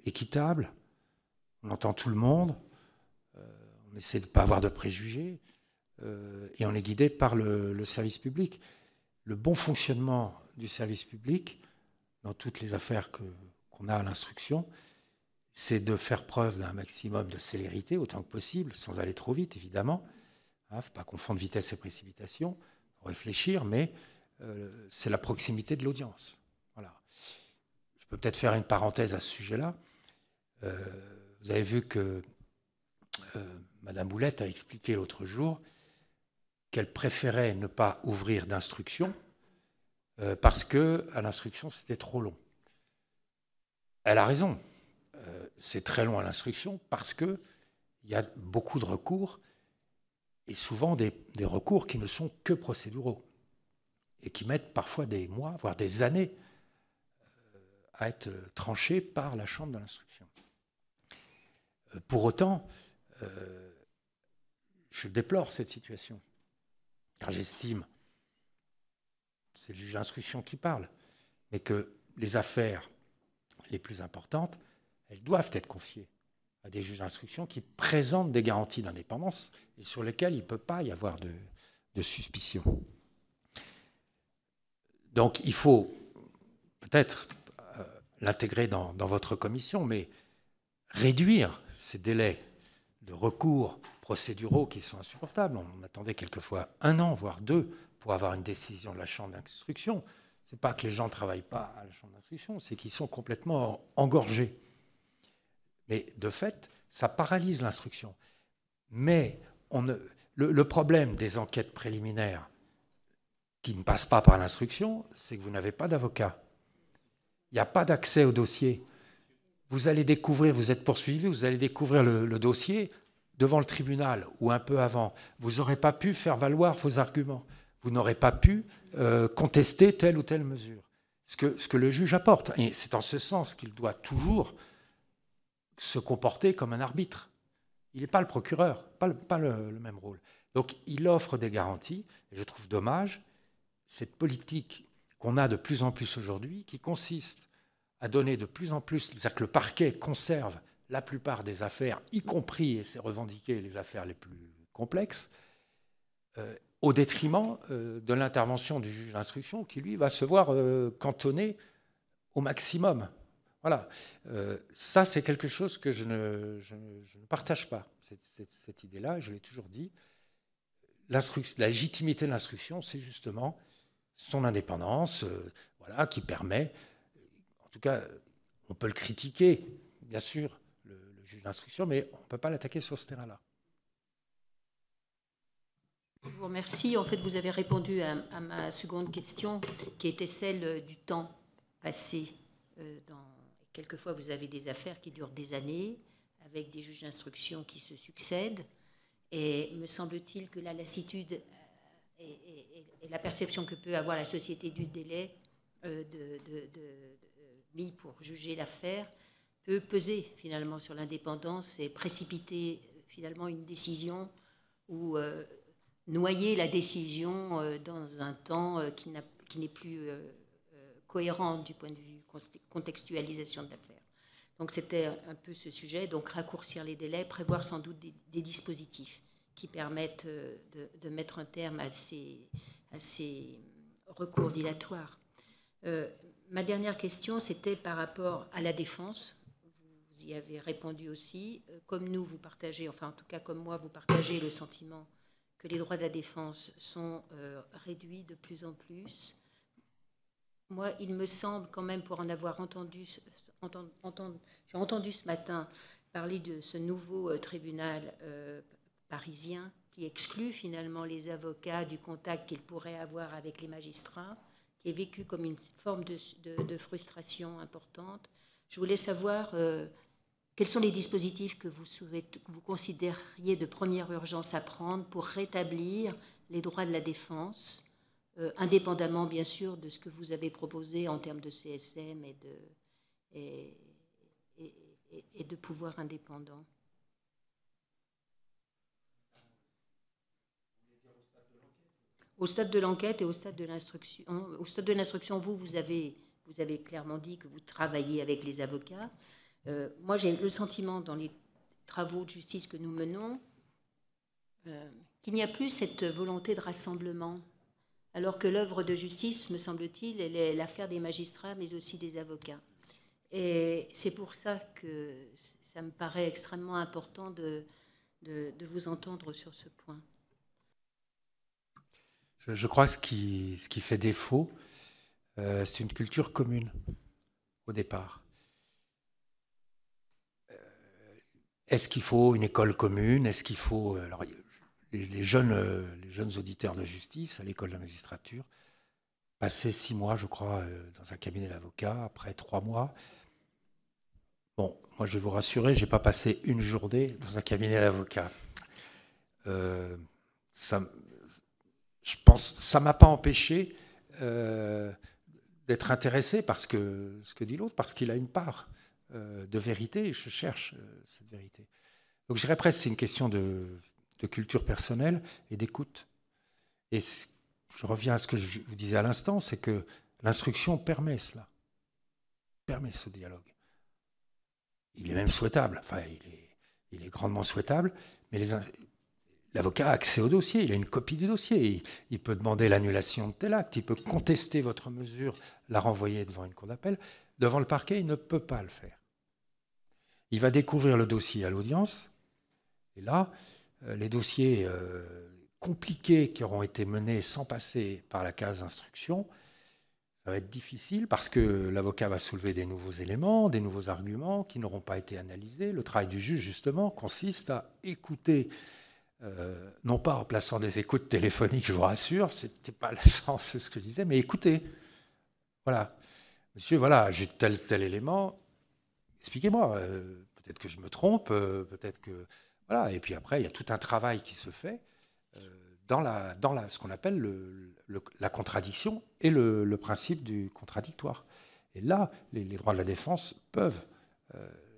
équitable, on entend tout le monde, euh, on essaie de ne pas avoir de préjugés, euh, et on est guidé par le, service public. Le bon fonctionnement du service public, dans toutes les affaires qu'on a à l'instruction, c'est de faire preuve d'un maximum de célérité autant que possible, sans aller trop vite, évidemment. Il hein, ne faut pas confondre vitesse et précipitation, réfléchir, mais euh, c'est la proximité de l'audience. Voilà. Je peux peut-être faire une parenthèse à ce sujet-là. Vous avez vu que Mme euh, Madame Boulette a expliqué l'autre jour qu'elle préférait ne pas ouvrir d'instruction euh, parce que à l'instruction c'était trop long. Elle a raison. Euh, c'est très long à l'instruction parce qu'il y a beaucoup de recours et souvent des, recours qui ne sont que procéduraux et qui mettent parfois des mois, voire des années à être tranchés par la Chambre de l'instruction. Pour autant, euh, je déplore cette situation, car j'estime, c'est le juge d'instruction qui parle, mais que les affaires les plus importantes, elles doivent être confiées à des juges d'instruction qui présentent des garanties d'indépendance et sur lesquelles il ne peut pas y avoir de, suspicion. Donc il faut peut-être euh, l'intégrer dans votre commission, mais réduire ces délais de recours procéduraux qui sont insupportables. On attendait quelquefois un an, voire deux, pour avoir une décision de la Chambre d'instruction. Ce n'est pas que les gens ne travaillent pas à la Chambre d'instruction, c'est qu'ils sont complètement engorgés. Mais de fait, ça paralyse l'instruction. Mais on le problème des enquêtes préliminaires qui ne passent pas par l'instruction, c'est que vous n'avez pas d'avocat. Il n'y a pas d'accès au dossier vous allez découvrir, vous êtes poursuivi, vous allez découvrir le, dossier devant le tribunal ou un peu avant. Vous n'aurez pas pu faire valoir vos arguments. Vous n'aurez pas pu euh, contester telle ou telle mesure. Ce que, le juge apporte. Et c'est en ce sens qu'il doit toujours se comporter comme un arbitre. Il n'est pas le procureur, pas, le, même rôle. Donc il offre des garanties. je trouve dommage cette politique qu'on a de plus en plus aujourd'hui qui consiste à donner de plus en plus, c'est-à-dire que le parquet conserve la plupart des affaires, y compris, et c'est revendiqué, les affaires les plus complexes, euh, au détriment euh, de l'intervention du juge d'instruction qui, lui, va se voir euh, cantonné au maximum. Voilà, ça c'est quelque chose que je ne, je, ne partage pas, cette, cette, idée-là, je l'ai toujours dit. La légitimité de l'instruction, c'est justement son indépendance, voilà, qui permet tout cas, on peut le critiquer, bien sûr, le, juge d'instruction, mais on ne peut pas l'attaquer sur ce terrain-là.
Je vous remercie. En fait, vous avez répondu à, ma seconde question, qui était celle du temps passé. Euh, quelquefois, vous avez des affaires qui durent des années, avec des juges d'instruction qui se succèdent. Et me semble-t-il que la lassitude euh, et, la perception que peut avoir la société du délai euh, de, mis pour juger l'affaire peut peser finalement sur l'indépendance et précipiter euh, finalement une décision ou euh, noyer la décision euh, dans un temps qui n'est plus cohérent du point de vue contextualisation de l'affaire. Donc c'était un peu ce sujet, donc raccourcir les délais, prévoir sans doute des, dispositifs qui permettent de, mettre un terme à ces recours dilatoires ma dernière question, c'était par rapport à la défense. Vous y avez répondu aussi. Euh, comme nous, vous partagez, enfin en tout cas comme moi, vous partagez le sentiment que les droits de la défense sont euh, réduits de plus en plus. Moi, il me semble quand même, pour en avoir entendu, j'ai entendu ce matin parler de ce nouveau euh, tribunal parisien qui exclut finalement les avocats du contact qu'ils pourraient avoir avec les magistrats est vécu comme une forme de, frustration importante. Je voulais savoir euh, quels sont les dispositifs que vous, vous considériez de première urgence à prendre pour rétablir les droits de la défense, euh, indépendamment bien sûr de ce que vous avez proposé en termes de CSM et de, et, et de pouvoir indépendant. Au stade de l'enquête et au stade de l'instruction, hein, au stade de l'instruction, vous, vous avez, vous avez clairement dit que vous travaillez avec les avocats. Euh, moi, j'ai le sentiment dans les travaux de justice que nous menons euh, qu'il n'y a plus cette volonté de rassemblement. Alors que l'œuvre de justice, me semble-t-il, elle est l'affaire des magistrats, mais aussi des avocats. Et c'est pour ça que ça me paraît extrêmement important de, de vous entendre sur ce point
je, crois que ce qui, fait défaut, euh, c'est une culture commune au départ. Euh, est-ce qu'il faut une école commune Est-ce qu'il faut. Euh, les, jeunes, auditeurs de justice à l'école de la magistrature passaient six mois, je crois, dans un cabinet d'avocat, après trois mois. Bon, moi je vais vous rassurer, je n'ai pas passé une journée dans un cabinet d'avocat. ça, je pense, ça m'a pas empêché euh, d'être intéressé par ce que, ce que dit l'autre, parce qu'il a une part euh, de vérité, et je cherche euh, cette vérité. Donc je dirais presque c'est une question de, culture personnelle et d'écoute. Et je reviens à ce que je vous disais à l'instant, c'est que l'instruction permet cela, permet ce dialogue. Il est même souhaitable, enfin il est grandement souhaitable, mais les, L'avocat a accès au dossier, il a une copie du dossier, il, peut demander l'annulation de tel acte, il peut contester votre mesure, la renvoyer devant une cour d'appel. Devant le parquet, il ne peut pas le faire. Il va découvrir le dossier à l'audience, et là, euh, les dossiers euh, compliqués qui auront été menés sans passer par la case d'instruction, ça va être difficile parce que l'avocat va soulever des nouveaux éléments, des nouveaux arguments qui n'auront pas été analysés. Le travail du juge, justement, consiste à écouter euh, non pas en plaçant des écoutes téléphoniques, je vous rassure, ce n'était pas le sens de ce que je disais, mais écoutez, voilà, monsieur, voilà, j'ai tel tel élément, expliquez-moi, euh, peut-être que je me trompe, euh, peut-être que voilà, et puis après il y a tout un travail qui se fait dans la dans la ce qu'on appelle la contradiction et le, principe du contradictoire. Et là, les, droits de la défense peuvent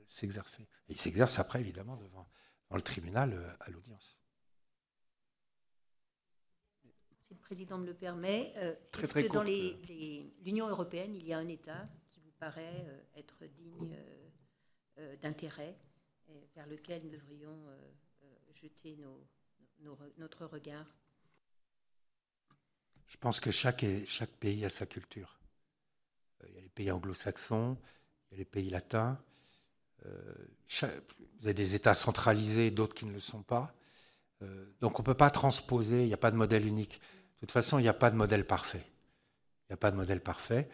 s'exercer. ils s'exercent après évidemment devant, devant le tribunal à l'audience.
si le président me le permet. Euh, est-ce que dans l'Union européenne, il y a un État qui vous paraît euh, être digne euh, d'intérêt, et vers lequel nous devrions jeter notre regard
Je pense que chaque, pays a sa culture. Il y a les pays anglo-saxons, il y a les pays latins. vous avez des États centralisés, d'autres qui ne le sont pas. Donc on ne peut pas transposer, il n'y a pas de modèle unique. De toute façon, il n'y a pas de modèle parfait. Il n'y a pas de modèle parfait.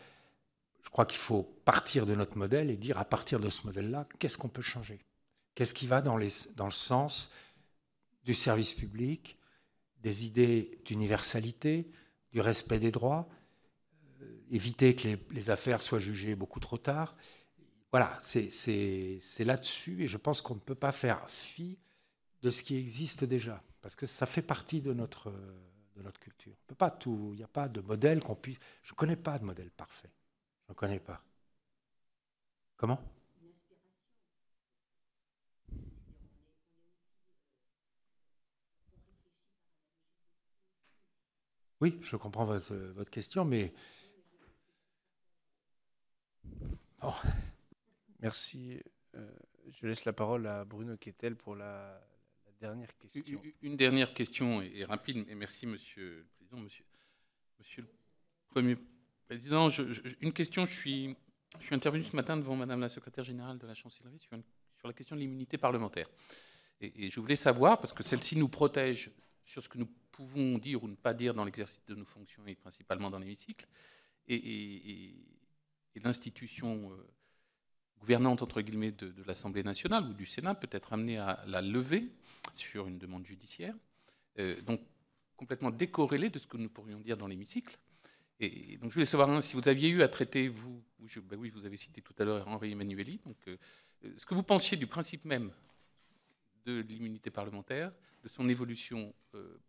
Je crois qu'il faut partir de notre modèle et dire à partir de ce modèle-là, qu'est-ce qu'on peut changer Qu'est-ce qui va dans, le sens du service public, des idées d'universalité, du respect des droits, euh, éviter que les, affaires soient jugées beaucoup trop tard. Voilà, c'est là-dessus et je pense qu'on ne peut pas faire fi de ce qui existe déjà, parce que ça fait partie de notre... Euh, de notre culture. On peut pas tout. Il n'y a pas de modèle qu'on puisse. Je ne connais pas de modèle parfait. Je ne connais pas. Comment Oui, je comprends votre, question, mais. Merci. Euh, je laisse la parole à
Bruno Quetel pour la dernière Une dernière question et rapide, et merci Monsieur le Président. Monsieur, monsieur le Premier Président, je, une question, je suis, je suis intervenu ce matin devant Madame la Secrétaire Générale de la Chancellerie sur, la question de l'immunité parlementaire. Et, je voulais savoir, parce que celle-ci nous protège sur ce que nous pouvons dire ou ne pas dire dans l'exercice de nos fonctions et principalement dans l'hémicycle, et, et, et l'institution... Euh, gouvernante entre guillemets de, l'Assemblée nationale ou du Sénat peut être amenée à la lever sur une demande judiciaire, euh, donc complètement décorrélée de ce que nous pourrions dire dans l'hémicycle. Et donc je voulais savoir hein, si vous aviez eu à traiter vous, je, bah oui, vous avez cité tout à l'heure Henri emmanueli donc euh, euh, ce que vous pensiez du principe même de l'immunité parlementaire, de son évolution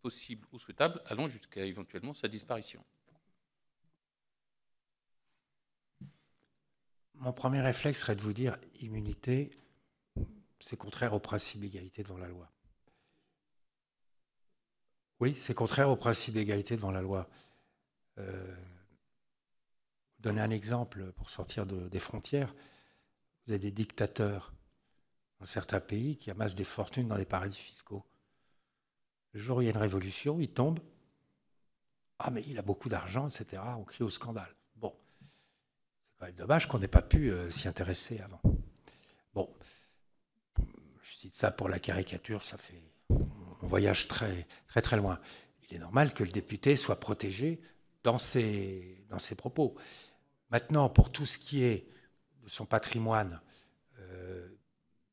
possible ou souhaitable, allant jusqu'à éventuellement sa disparition.
Mon premier réflexe serait de vous dire immunité, c'est contraire au principe d'égalité devant la loi. Oui, c'est contraire au principe d'égalité devant la loi. Euh, donner un exemple pour sortir des frontières. Vous avez des dictateurs dans certains pays qui amassent des fortunes dans les paradis fiscaux. Le jour où il y a une révolution, il tombe. Ah, mais il a beaucoup d'argent, etc. On crie au scandale dommage qu'on n'ait pas pu euh, s'y intéresser avant. Bon, je cite ça pour la caricature, ça fait. On voyage très, très, très loin. Il est normal que le député soit protégé dans ses, dans ses propos. Maintenant, pour tout ce qui est de son patrimoine, euh,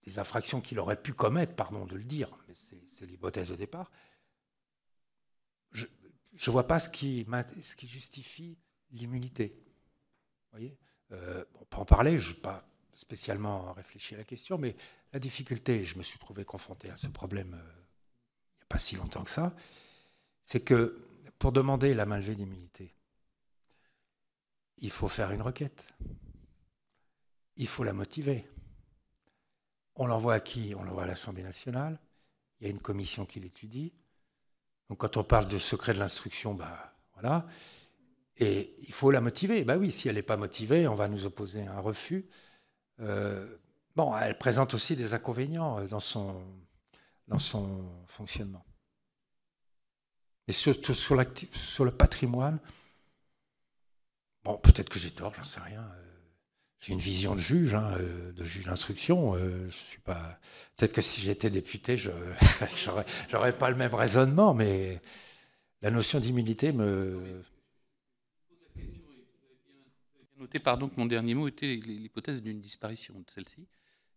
des infractions qu'il aurait pu commettre, pardon de le dire, mais c'est l'hypothèse de départ, je ne vois pas ce qui, ce qui justifie l'immunité. voyez euh, peut en parler, je n'ai pas spécialement réfléchi à la question, mais la difficulté, je me suis trouvé confronté à ce problème euh, il n'y a pas si longtemps que ça, c'est que pour demander la levée d'immunité, il faut faire une requête. Il faut la motiver. On l'envoie à qui On l'envoie à l'Assemblée nationale. Il y a une commission qui l'étudie. Donc quand on parle de secret de l'instruction, bah voilà. Et il faut la motiver. Ben oui, si elle n'est pas motivée, on va nous opposer un refus. Euh, bon, elle présente aussi des inconvénients euh, dans son, dans son fonctionnement. Et surtout sur, sur le patrimoine, bon, peut-être que j'ai tort, j'en sais rien. Euh, j'ai une vision de juge, hein, de juge d'instruction. Je suis pas. Peut-être que si j'étais député, je n'aurais pas le même raisonnement, mais la notion d'immunité me
Noté pardon, que mon dernier mot était l'hypothèse d'une disparition de celle-ci,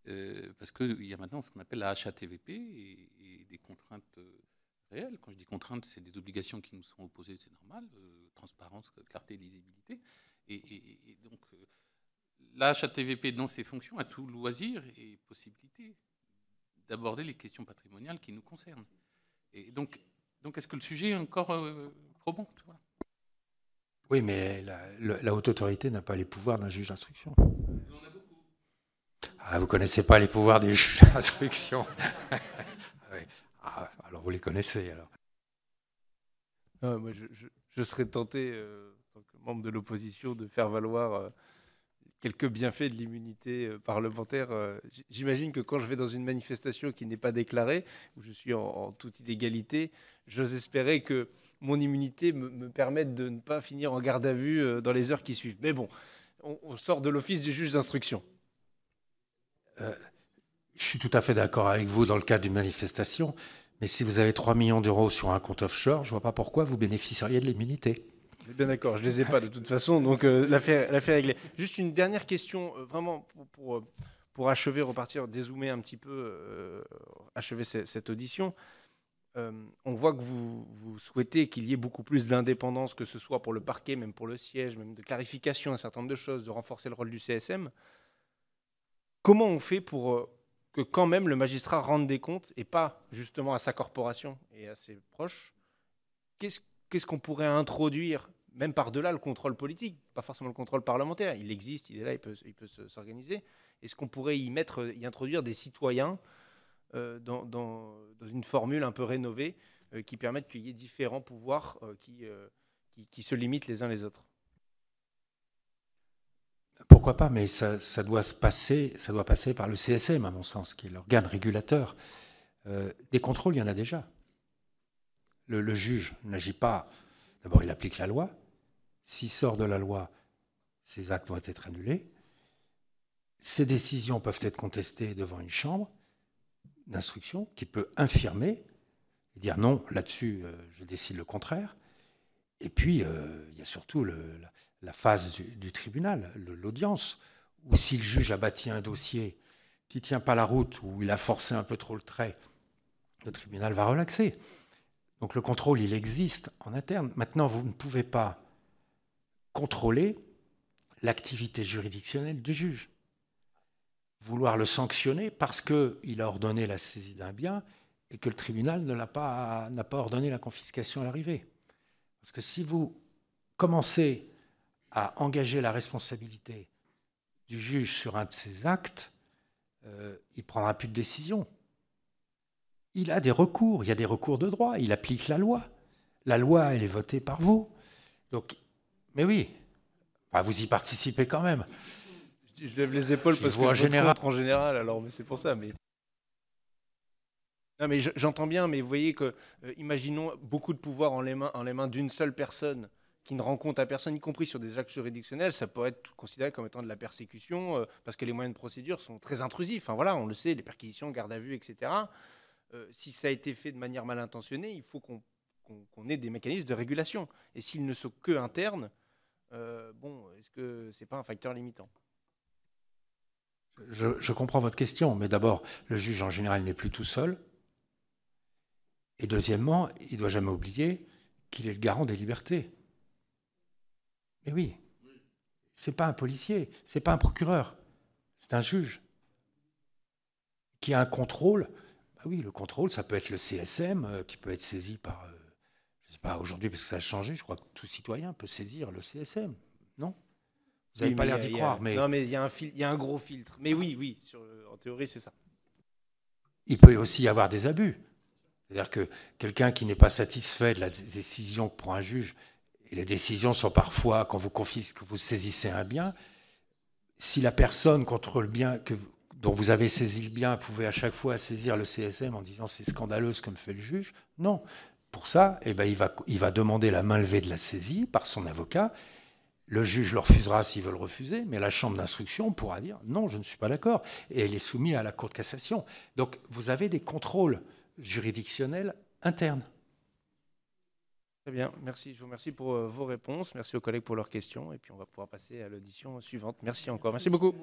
euh, parce qu'il y a maintenant ce qu'on appelle la HATVP et, des contraintes euh, réelles. Quand je dis contraintes, c'est des obligations qui nous sont opposées, c'est normal, euh, transparence, clarté, lisibilité. Et, donc, la HATVP, dans ses fonctions, a tout loisir et possibilité d'aborder les questions patrimoniales qui nous concernent. Et donc, donc est-ce que le sujet est encore probant vois?
Oui, mais la, haute autorité n'a pas les pouvoirs d'un juge d'instruction. Ah, vous ne connaissez pas les pouvoirs des juges d'instruction. Ah, alors vous les connaissez
alors. je, serais tenté, euh, en tant que membre de l'opposition, de faire valoir euh, quelques bienfaits de l'immunité euh, parlementaire. J'imagine que quand je vais dans une manifestation qui n'est pas déclarée, où je suis en, toute illégalité, j'ose espérer que mon immunité me, permette de ne pas finir en garde à vue euh, dans les heures qui suivent. Mais bon, on, sort de l'office du juge d'instruction. Euh,
je suis tout à fait d'accord avec vous dans le cadre d'une manifestation, mais si vous avez 3 millions d'euros sur un compte offshore, je ne vois pas pourquoi vous bénéficieriez de l'immunité. Bien d'accord, je ne les ai pas de toute façon, donc euh,
l'affaire est réglée. Juste une dernière question, vraiment pour, pour, achever, repartir, dézoomer un petit peu, achever cette audition. Euh, on voit que vous, souhaitez qu'il y ait beaucoup plus d'indépendance, que ce soit pour le parquet, même pour le siège, même de clarification, un certain nombre de choses, de renforcer le rôle du CSM. Comment on fait pour euh, que quand même le magistrat rende des comptes et pas justement à sa corporation et à ses proches Qu'est-ce qu'on pourrait introduire, même par-delà le contrôle politique, pas forcément le contrôle parlementaire Il existe, il est là, il peut, il peut s'organiser. Est-ce qu'on pourrait y, mettre, y introduire des citoyens euh, dans, une formule un peu rénovée euh, qui permette qu'il y ait différents pouvoirs euh, qui,
qui, se limitent les uns les autres. Pourquoi pas, mais ça, ça, doit se passer, ça doit passer par le CSM, à mon sens, qui est l'organe régulateur. des contrôles, il y en a déjà. Le, juge n'agit pas. D'abord, il applique la loi. S'il sort de la loi, ses actes doivent être annulés. Ses décisions peuvent être contestées devant une chambre d'instruction qui peut infirmer et dire non, là-dessus, euh, je décide le contraire. Et puis, euh, il y a surtout la, phase du, tribunal, l'audience, où si le juge a bâti un dossier qui ne tient pas la route, ou il a forcé un peu trop le trait, le tribunal va relaxer. Donc le contrôle, il existe en interne. Maintenant, vous ne pouvez pas contrôler l'activité juridictionnelle du juge vouloir le sanctionner parce qu'il a ordonné la saisie d'un bien et que le tribunal ne l'a pas, n'a pas ordonné la confiscation à l'arrivée. Parce que si vous commencez à engager la responsabilité du juge sur un de ses actes, il euh, il prendra plus de décision. Il a des recours, il y a des recours de droit, il applique la loi. La loi, elle est votée par vous. Donc, mais oui, bah, vous y participez quand même
je lève les épaules parce que je en général. en général, alors, mais c'est pour ça. Mais... Non, mais j'entends bien, mais vous voyez que, euh, imaginons beaucoup de pouvoir en les mains, mains d'une seule personne qui ne rend compte à personne, y compris sur des actes juridictionnels, ça peut être considéré comme étant de la persécution, euh, parce que les moyens de procédure sont très intrusifs. voilà, on le sait, les perquisitions, garde à vue, etc. Euh, si ça a été fait de manière mal intentionnée, il faut qu'on ait des mécanismes de régulation. Et s'ils ne sont que internes, bon, est-ce que ce n'est pas un facteur
limitant je, comprends votre question, mais d'abord, le juge en général n'est plus tout seul. Et deuxièmement, il ne doit jamais oublier qu'il est le garant des libertés. Mais oui, c'est pas un policier, c'est pas un procureur, c'est un juge qui a un contrôle. Bah oui, le contrôle, ça peut être le CSM euh, qui peut être saisi par, Je euh, je sais pas aujourd'hui parce que ça a changé. Je crois que tout citoyen peut saisir le CSM, non vous n'avez pas l'air d'y croire, mais... Non, mais il y, a un un gros filtre. Mais oui, oui, euh, en théorie, c'est ça. Il peut aussi y avoir des abus. C'est-à-dire que quelqu'un qui n'est pas satisfait de la décision que prend un juge, et les décisions sont parfois, quand vous, vous saisissez un bien, si la personne contre le bien que, dont vous avez saisi le bien pouvait à chaque fois saisir le CSM en disant c'est scandaleux ce que me fait le juge, non. Pour ça, eh ben, il, va, il va demander la main levée de la saisie par son avocat le juge le refusera s'ils veulent refuser, mais la chambre d'instruction pourra dire non, je ne suis pas d'accord. Et elle est soumise à la Cour de cassation. Donc vous avez des contrôles juridictionnels internes. Très bien,
merci. Je vous remercie pour euh, vos réponses. Merci aux collègues pour leurs questions. Et puis on va pouvoir passer à l'audition suivante. Merci encore. Merci, beaucoup.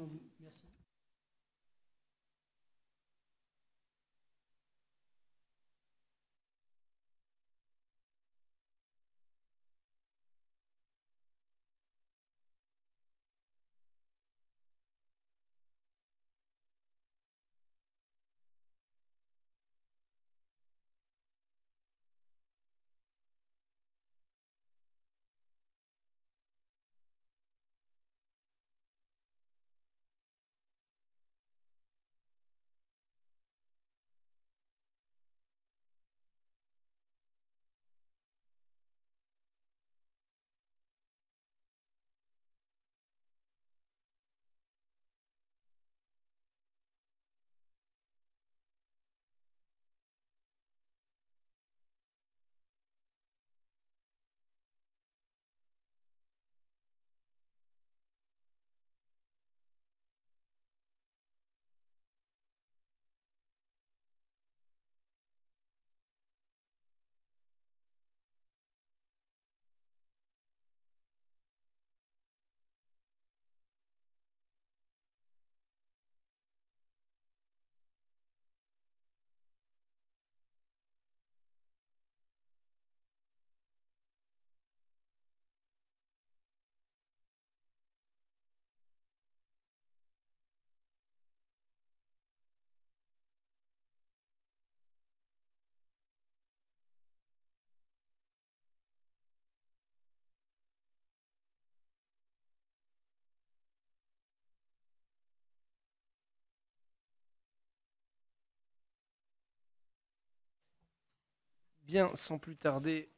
sans plus tarder,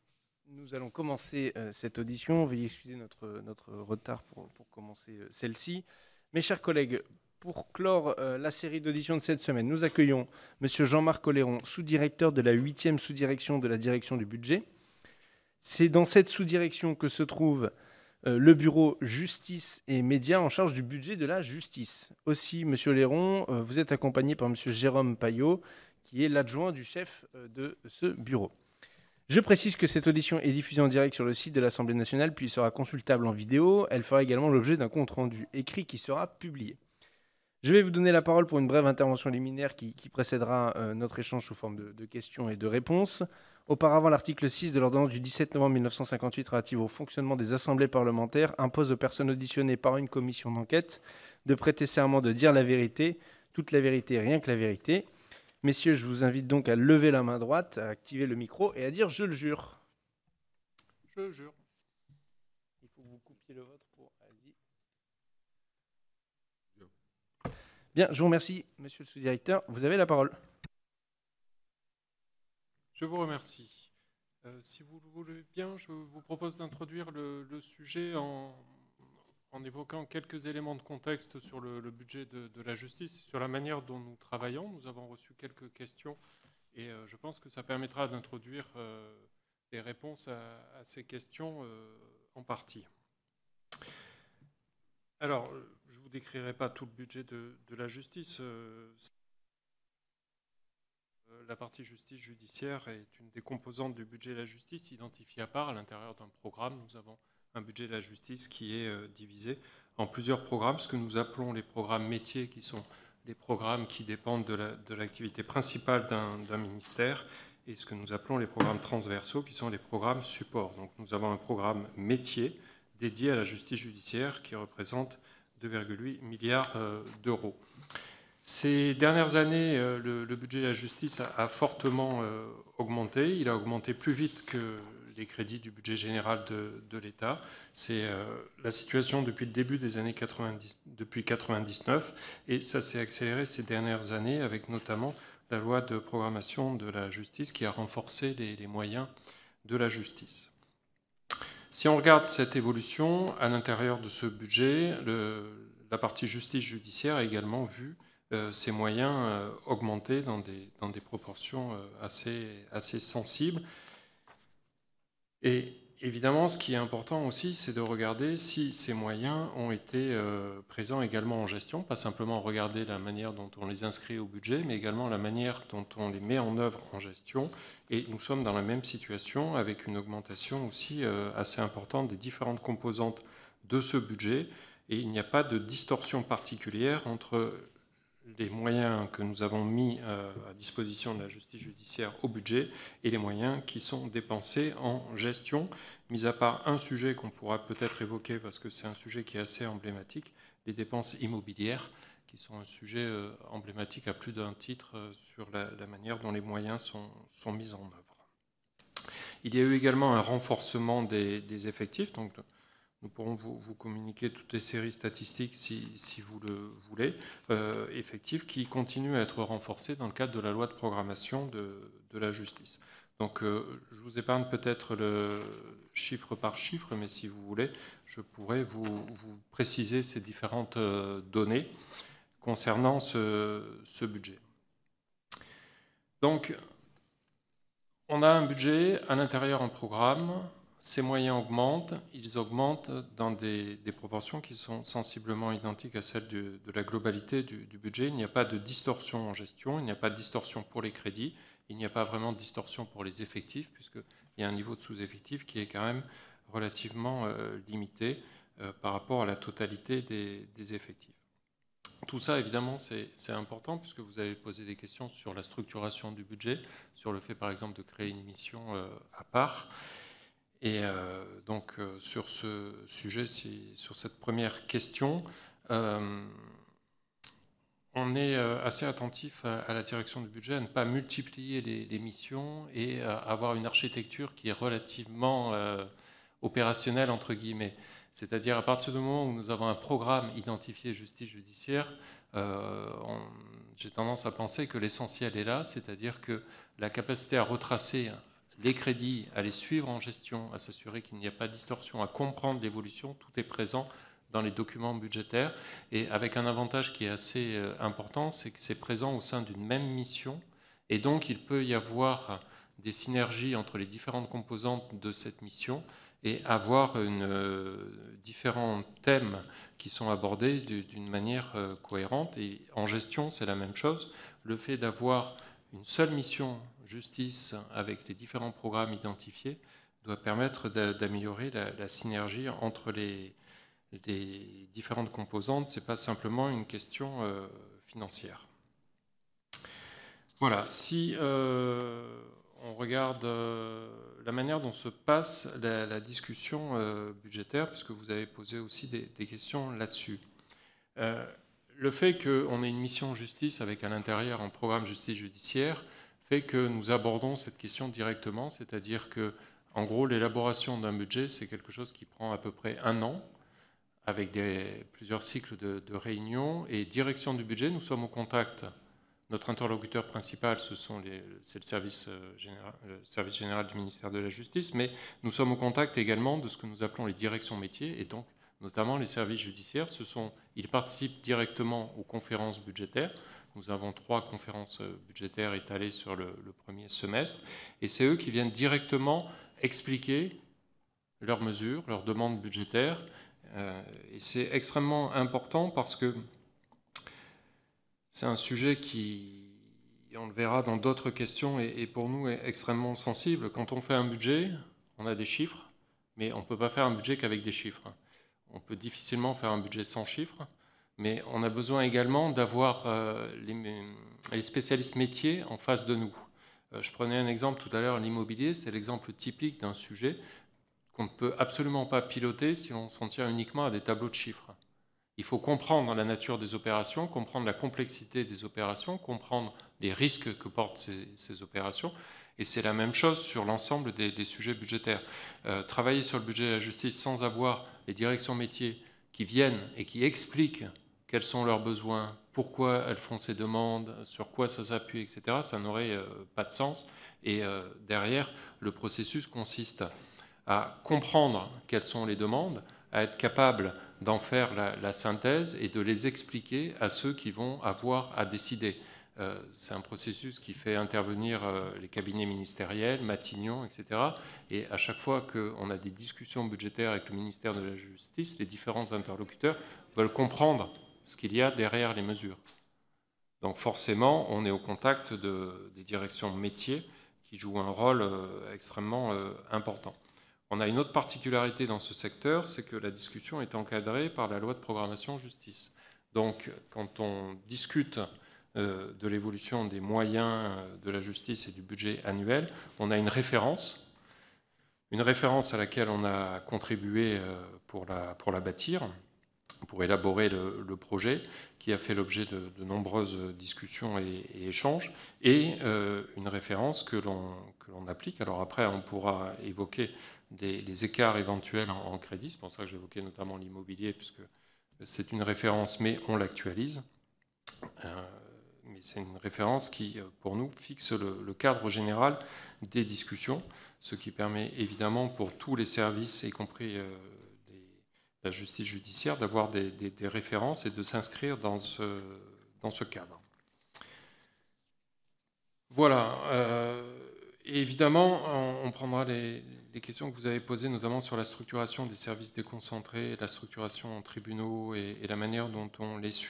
nous allons commencer euh, cette audition. Veuillez excuser notre, retard pour, commencer euh, celle-ci. Mes chers collègues, pour clore euh, la série d'auditions de cette semaine, nous accueillons M. Jean-Marc Oléron, sous-directeur de la 8e sous-direction de la direction du budget. C'est dans cette sous-direction que se trouve le bureau justice et médias en charge du budget de la justice. Aussi, M. Oléron, vous êtes accompagné par M. Jérôme Payot, qui est l'adjoint du chef de ce bureau. Je précise que cette audition est diffusée en direct sur le site de l'Assemblée nationale, puis sera consultable en vidéo. Elle fera également l'objet d'un compte-rendu écrit qui sera publié. Je vais vous donner la parole pour une brève intervention liminaire qui, précédera euh, notre échange sous forme de, de, questions et de réponses. Auparavant, l'article 6 de l'ordonnance du 17 novembre 1958 relative au fonctionnement des assemblées parlementaires impose aux personnes auditionnées par une commission d'enquête de prêter serment de dire la vérité, toute la vérité, rien que la vérité, Messieurs, je vous invite donc à lever la main droite, à activer le micro et à dire je le jure. Je jure. Il faut que vous coupiez le vôtre pour Bien, je vous remercie, monsieur le sous-directeur. Vous avez la parole.
Je vous remercie. Euh, si vous le voulez bien, je vous propose d'introduire le sujet en en évoquant quelques éléments de contexte sur le, budget de, la justice, sur la manière dont nous travaillons. Nous avons reçu quelques questions et euh, je pense que ça permettra d'introduire euh, des réponses à, ces questions euh, en partie. Alors, je ne vous décrirai pas tout le budget de, de la justice. La partie justice judiciaire est une des composantes du budget de la justice identifiée à part à l'intérieur d'un programme. Nous avons un budget de la justice qui est euh, divisé en plusieurs programmes, ce que nous appelons les programmes métiers, qui sont les programmes qui dépendent de l'activité principale d'un ministère, et ce que nous appelons les programmes transversaux, qui sont les programmes support. Donc nous avons un programme métier dédié à la justice judiciaire qui représente 2,8 milliards euh, d'euros. Ces dernières années, euh, le, budget de la justice a, fortement augmenté. Il a augmenté plus vite que les crédits du budget général de, l'État. C'est euh, la situation depuis le début des années 90, depuis 99, et ça s'est accéléré ces dernières années avec notamment la loi de programmation de la justice qui a renforcé les, moyens de la justice. Si on regarde cette évolution à l'intérieur de ce budget, la partie justice judiciaire a également vu ces euh, ses moyens euh, augmenter dans des, proportions assez sensibles. Et évidemment, ce qui est important aussi, c'est de regarder si ces moyens ont été euh, présents également en gestion, pas simplement regarder la manière dont on les inscrit au budget, mais également la manière dont on les met en œuvre en gestion. Et nous sommes dans la même situation avec une augmentation aussi euh, assez importante des différentes composantes de ce budget. Et il n'y a pas de distorsion particulière entre les moyens que nous avons mis euh, à disposition de la justice judiciaire au budget et les moyens qui sont dépensés en gestion, mis à part un sujet qu'on pourra peut-être évoquer parce que c'est un sujet qui est assez emblématique, les dépenses immobilières, qui sont un sujet euh, emblématique à plus d'un titre euh, sur la, manière dont les moyens sont, sont mis en œuvre. Il y a eu également un renforcement des, des effectifs, donc nous pourrons vous, communiquer toutes les séries statistiques si, vous le voulez, euh, effectives, qui continuent à être renforcées dans le cadre de la loi de programmation de, la justice. Donc euh, je vous épargne peut-être le chiffre par chiffre, mais si vous voulez, je pourrais vous, préciser ces différentes euh, données concernant ce, ce budget. Donc on a un budget à l'intérieur en programme ces moyens augmentent, ils augmentent dans des, proportions qui sont sensiblement identiques à celles de la globalité du, budget. Il n'y a pas de distorsion en gestion, il n'y a pas de distorsion pour les crédits, il n'y a pas vraiment de distorsion pour les effectifs, puisqu'il y a un niveau de sous-effectif qui est quand même relativement euh, limité euh, par rapport à la totalité des, effectifs. Tout ça, évidemment, c'est important, puisque vous avez posé des questions sur la structuration du budget, sur le fait, par exemple, de créer une mission euh, à part. Et euh, donc euh, sur ce sujet, sur cette première question, euh, on est assez attentif à la direction du budget, à ne pas multiplier les, missions et avoir une architecture qui est relativement opérationnelle, entre guillemets. C'est-à-dire à partir du moment où nous avons un programme identifié justice judiciaire, j'ai tendance à penser que l'essentiel est là, c'est-à-dire que la capacité à retracer les crédits, à les suivre en gestion, à s'assurer qu'il n'y a pas de distorsion, à comprendre l'évolution, tout est présent dans les documents budgétaires et avec un avantage qui est assez euh, important, c'est que c'est présent au sein d'une même mission et donc il peut y avoir des synergies entre les différentes composantes de cette mission et avoir une, euh, différents thèmes qui sont abordés d'une manière euh, cohérente. Et en gestion, c'est la même chose. Le fait d'avoir une seule mission justice avec les différents programmes identifiés doit permettre d'améliorer la, synergie entre les, différentes composantes. Ce n'est pas simplement une question euh, financière. Voilà, si euh, on regarde euh, la manière dont se passe la, discussion budgétaire, puisque vous avez posé aussi des questions là-dessus le fait qu'on ait une mission justice avec à l'intérieur un programme justice judiciaire, fait que nous abordons cette question directement, c'est-à-dire que, en gros, l'élaboration d'un budget, c'est quelque chose qui prend à peu près un an, avec des, plusieurs cycles de, réunions. Et direction du budget, nous sommes au contact. Notre interlocuteur principal, c'est le, service euh, général, le service général du ministère de la Justice, mais nous sommes au contact également de ce que nous appelons les directions métiers, et donc notamment les services judiciaires. ils participent directement aux conférences budgétaires. Nous avons trois conférences euh, budgétaires étalées sur le, premier semestre. Et c'est eux qui viennent directement expliquer leurs mesures, leurs demandes budgétaires. Euh, et c'est extrêmement important parce que c'est un sujet qui, on le verra dans d'autres questions, et, et pour nous est extrêmement sensible. Quand on fait un budget, on a des chiffres, mais on ne peut pas faire un budget qu'avec des chiffres on peut difficilement faire un budget sans chiffres, mais on a besoin également d'avoir euh, les, spécialistes métiers en face de nous. Euh, je prenais un exemple tout à l'heure, l'immobilier, c'est l'exemple typique d'un sujet qu'on ne peut absolument pas piloter si on s'en tient uniquement à des tableaux de chiffres. Il faut comprendre la nature des opérations, comprendre la complexité des opérations, comprendre les risques que portent ces opérations, et c'est la même chose sur l'ensemble des, sujets budgétaires. Euh, travailler sur le budget de la justice sans avoir les directions métiers qui viennent et qui expliquent quels sont leurs besoins, pourquoi elles font ces demandes, sur quoi ça s'appuie, etc., ça n'aurait euh, pas de sens. Et euh, derrière, le processus consiste à comprendre quelles sont les demandes, à être capable d'en faire la, synthèse et de les expliquer à ceux qui vont avoir à décider. Euh, c'est un processus qui fait intervenir euh, les cabinets ministériels, Matignon, etc. Et à chaque fois qu'on a des discussions budgétaires avec le ministère de la Justice, les différents interlocuteurs veulent comprendre ce qu'il y a derrière les mesures. Donc forcément, on est au contact des directions métiers qui jouent un rôle euh, extrêmement important. On a une autre particularité dans ce secteur, c'est que la discussion est encadrée par la loi de programmation justice. Donc quand on discute euh, de l'évolution des moyens euh, de la justice et du budget annuel, on a une référence, une référence à laquelle on a contribué euh, pour la, pour la bâtir, pour élaborer le, projet, qui a fait l'objet de, nombreuses discussions et, échanges, et une référence que l'on applique. Alors après, on pourra évoquer des, les écarts éventuels en, crédit, c'est pour ça que j'évoquais notamment l'immobilier, puisque c'est une référence, mais on l'actualise c'est une référence qui, euh, pour nous, fixe le, cadre général des discussions, ce qui permet évidemment pour tous les services, y compris euh, la justice judiciaire, d'avoir des, références et de s'inscrire dans ce, cadre. Voilà. Euh, évidemment, on, prendra les, questions que vous avez posées, notamment sur la structuration des services déconcentrés, la structuration en tribunaux et la manière dont on les suit.